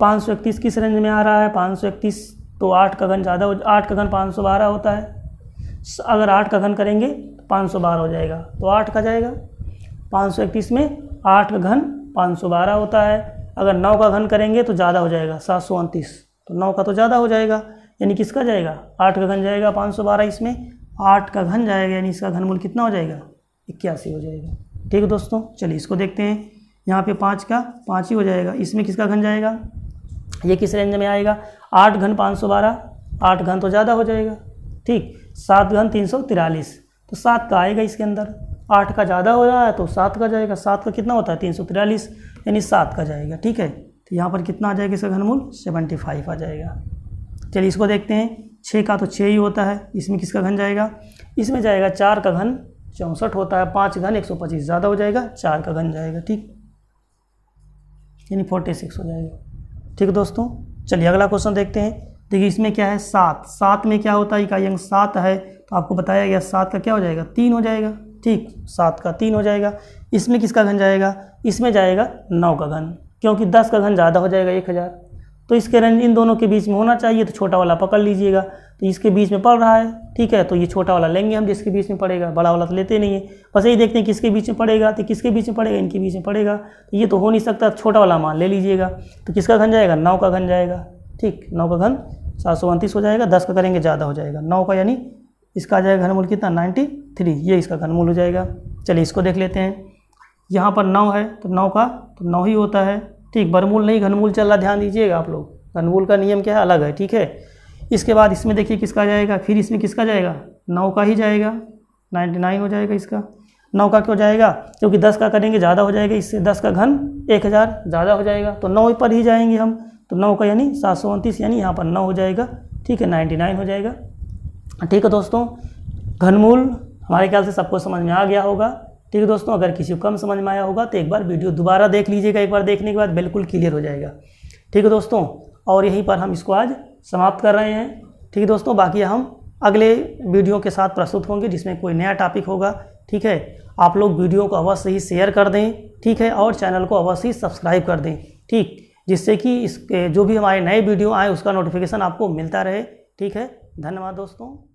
पाँच सौ इकतीस किस रेंज में आ रहा है पाँच सौ इकतीस तो आठ का घन ज़्यादा हो आठ का घन पाँच सौ बारह होता है अगर आठ का घन करेंगे तो पाँच सौ बारह हो जाएगा तो आठ का जाएगा पाँच सौ इकतीस में आठ का घन पाँच सौ बारह होता है अगर नौ का घन करेंगे तो ज़्यादा हो जाएगा सात सौ उनतीस तो नौ का तो ज़्यादा हो जाएगा यानी किसका जाएगा आठ का घन जाएगा पाँच सौ बारह इसमें आठ का घन जाएगा यानी इसका घनमूल कितना हो जाएगा इक्यासी हो जाएगा ठीक है दोस्तों चलिए इसको देखते हैं यहाँ पे पाँच का पाँच ही हो जाएगा इसमें किसका घन जाएगा ये किस रेंज में आएगा आठ घन पाँच सौ बारह आठ घन तो ज़्यादा हो जाएगा ठीक सात घन तीन सौ तिरालीस तो सात का आएगा इसके अंदर आठ का ज़्यादा हो रहा है तो सात का जाएगा सात का कितना होता है तीन सौ तिरालीस यानी सात का जाएगा ठीक है तो यहाँ पर कितना आ जाएगा इसका घनमूल सेवेंटी फाइव आ जाएगा चलिए इसको देखते हैं छः का तो छः ही होता है इसमें किसका घन जाएगा इसमें जाएगा चार का घन चौंसठ होता है पाँच घन एक सौ पच्चीस ज़्यादा हो जाएगा चार का घन जाएगा ठीक यानी फोर्टी सिक्स हो जाएगा ठीक दोस्तों चलिए अगला क्वेश्चन देखते हैं देखिए इसमें क्या है सात सात में क्या होता है इकाई अंक सात है तो आपको बताया गया सात का क्या हो जाएगा तीन हो जाएगा ठीक सात का तीन हो जाएगा इसमें किसका घन जाएगा इसमें जाएगा नौ का घन क्योंकि दस का घन ज़्यादा हो जाएगा एक हज़ार तो इसके रेंज इन दोनों के बीच में होना चाहिए तो छोटा वाला पकड़ लीजिएगा तो इसके बीच में पड़ रहा है ठीक है तो ये छोटा वाला लेंगे हम जिसके बीच में पड़ेगा बड़ा वाला तो लेते नहीं है बस यही देखते हैं किसके बीच में पड़ेगा तो किसके बीच में पड़ेगा इनके बीच में पड़ेगा तो ये तो हो नहीं सकता तो छोटा वाला मान ले लीजिएगा तो किसका घन जाएगा नौ का घन जाएगा ठीक नौ का घन सात सौ उनतीस हो जाएगा दस का करेंगे ज़्यादा हो जाएगा नौ का यानी इसका आ जाएगा घनमूल कितना नाइन्टी थ्री ये इसका घनमूल हो जाएगा चलिए इसको देख लेते हैं यहाँ पर नौ है तो नौ का तो नौ ही होता है ठीक बरमूल नहीं घनमूल चल रहा ध्यान दीजिएगा आप लोग घनमूल का नियम क्या है अलग है ठीक है इसके बाद इसमें देखिए किसका जाएगा फिर इसमें किसका जाएगा नौ का ही जाएगा नाइन्टी नाइन हो जाएगा इसका नौ का क्यों जाएगा क्योंकि दस का करेंगे ज़्यादा हो जाएगा इससे दस का घन एक हज़ार ज़्यादा हो जाएगा तो नौ पर ही जाएंगे हम तो नौ का यानी सात सौ उनतीस यानी यहाँ पर नौ हो जाएगा ठीक है नाइन्टी नाइन हो जाएगा ठीक है दोस्तों घनमूल हमारे ख्याल से सबको समझ में आ गया होगा ठीक है दोस्तों अगर किसी को कम समझ में आया होगा तो एक बार वीडियो दोबारा देख लीजिएगा एक बार देखने के बाद बिल्कुल क्लियर हो जाएगा ठीक है दोस्तों और यहीं पर हम इसको आज समाप्त कर रहे हैं ठीक है दोस्तों बाकी हम अगले वीडियो के साथ प्रस्तुत होंगे जिसमें कोई नया टॉपिक होगा ठीक है आप लोग वीडियो को अवश्य ही शेयर कर दें ठीक है और चैनल को अवश्य ही सब्सक्राइब कर दें ठीक जिससे कि इसके जो भी हमारे नए वीडियो आए उसका नोटिफिकेशन आपको मिलता रहे ठीक है धन्यवाद दोस्तों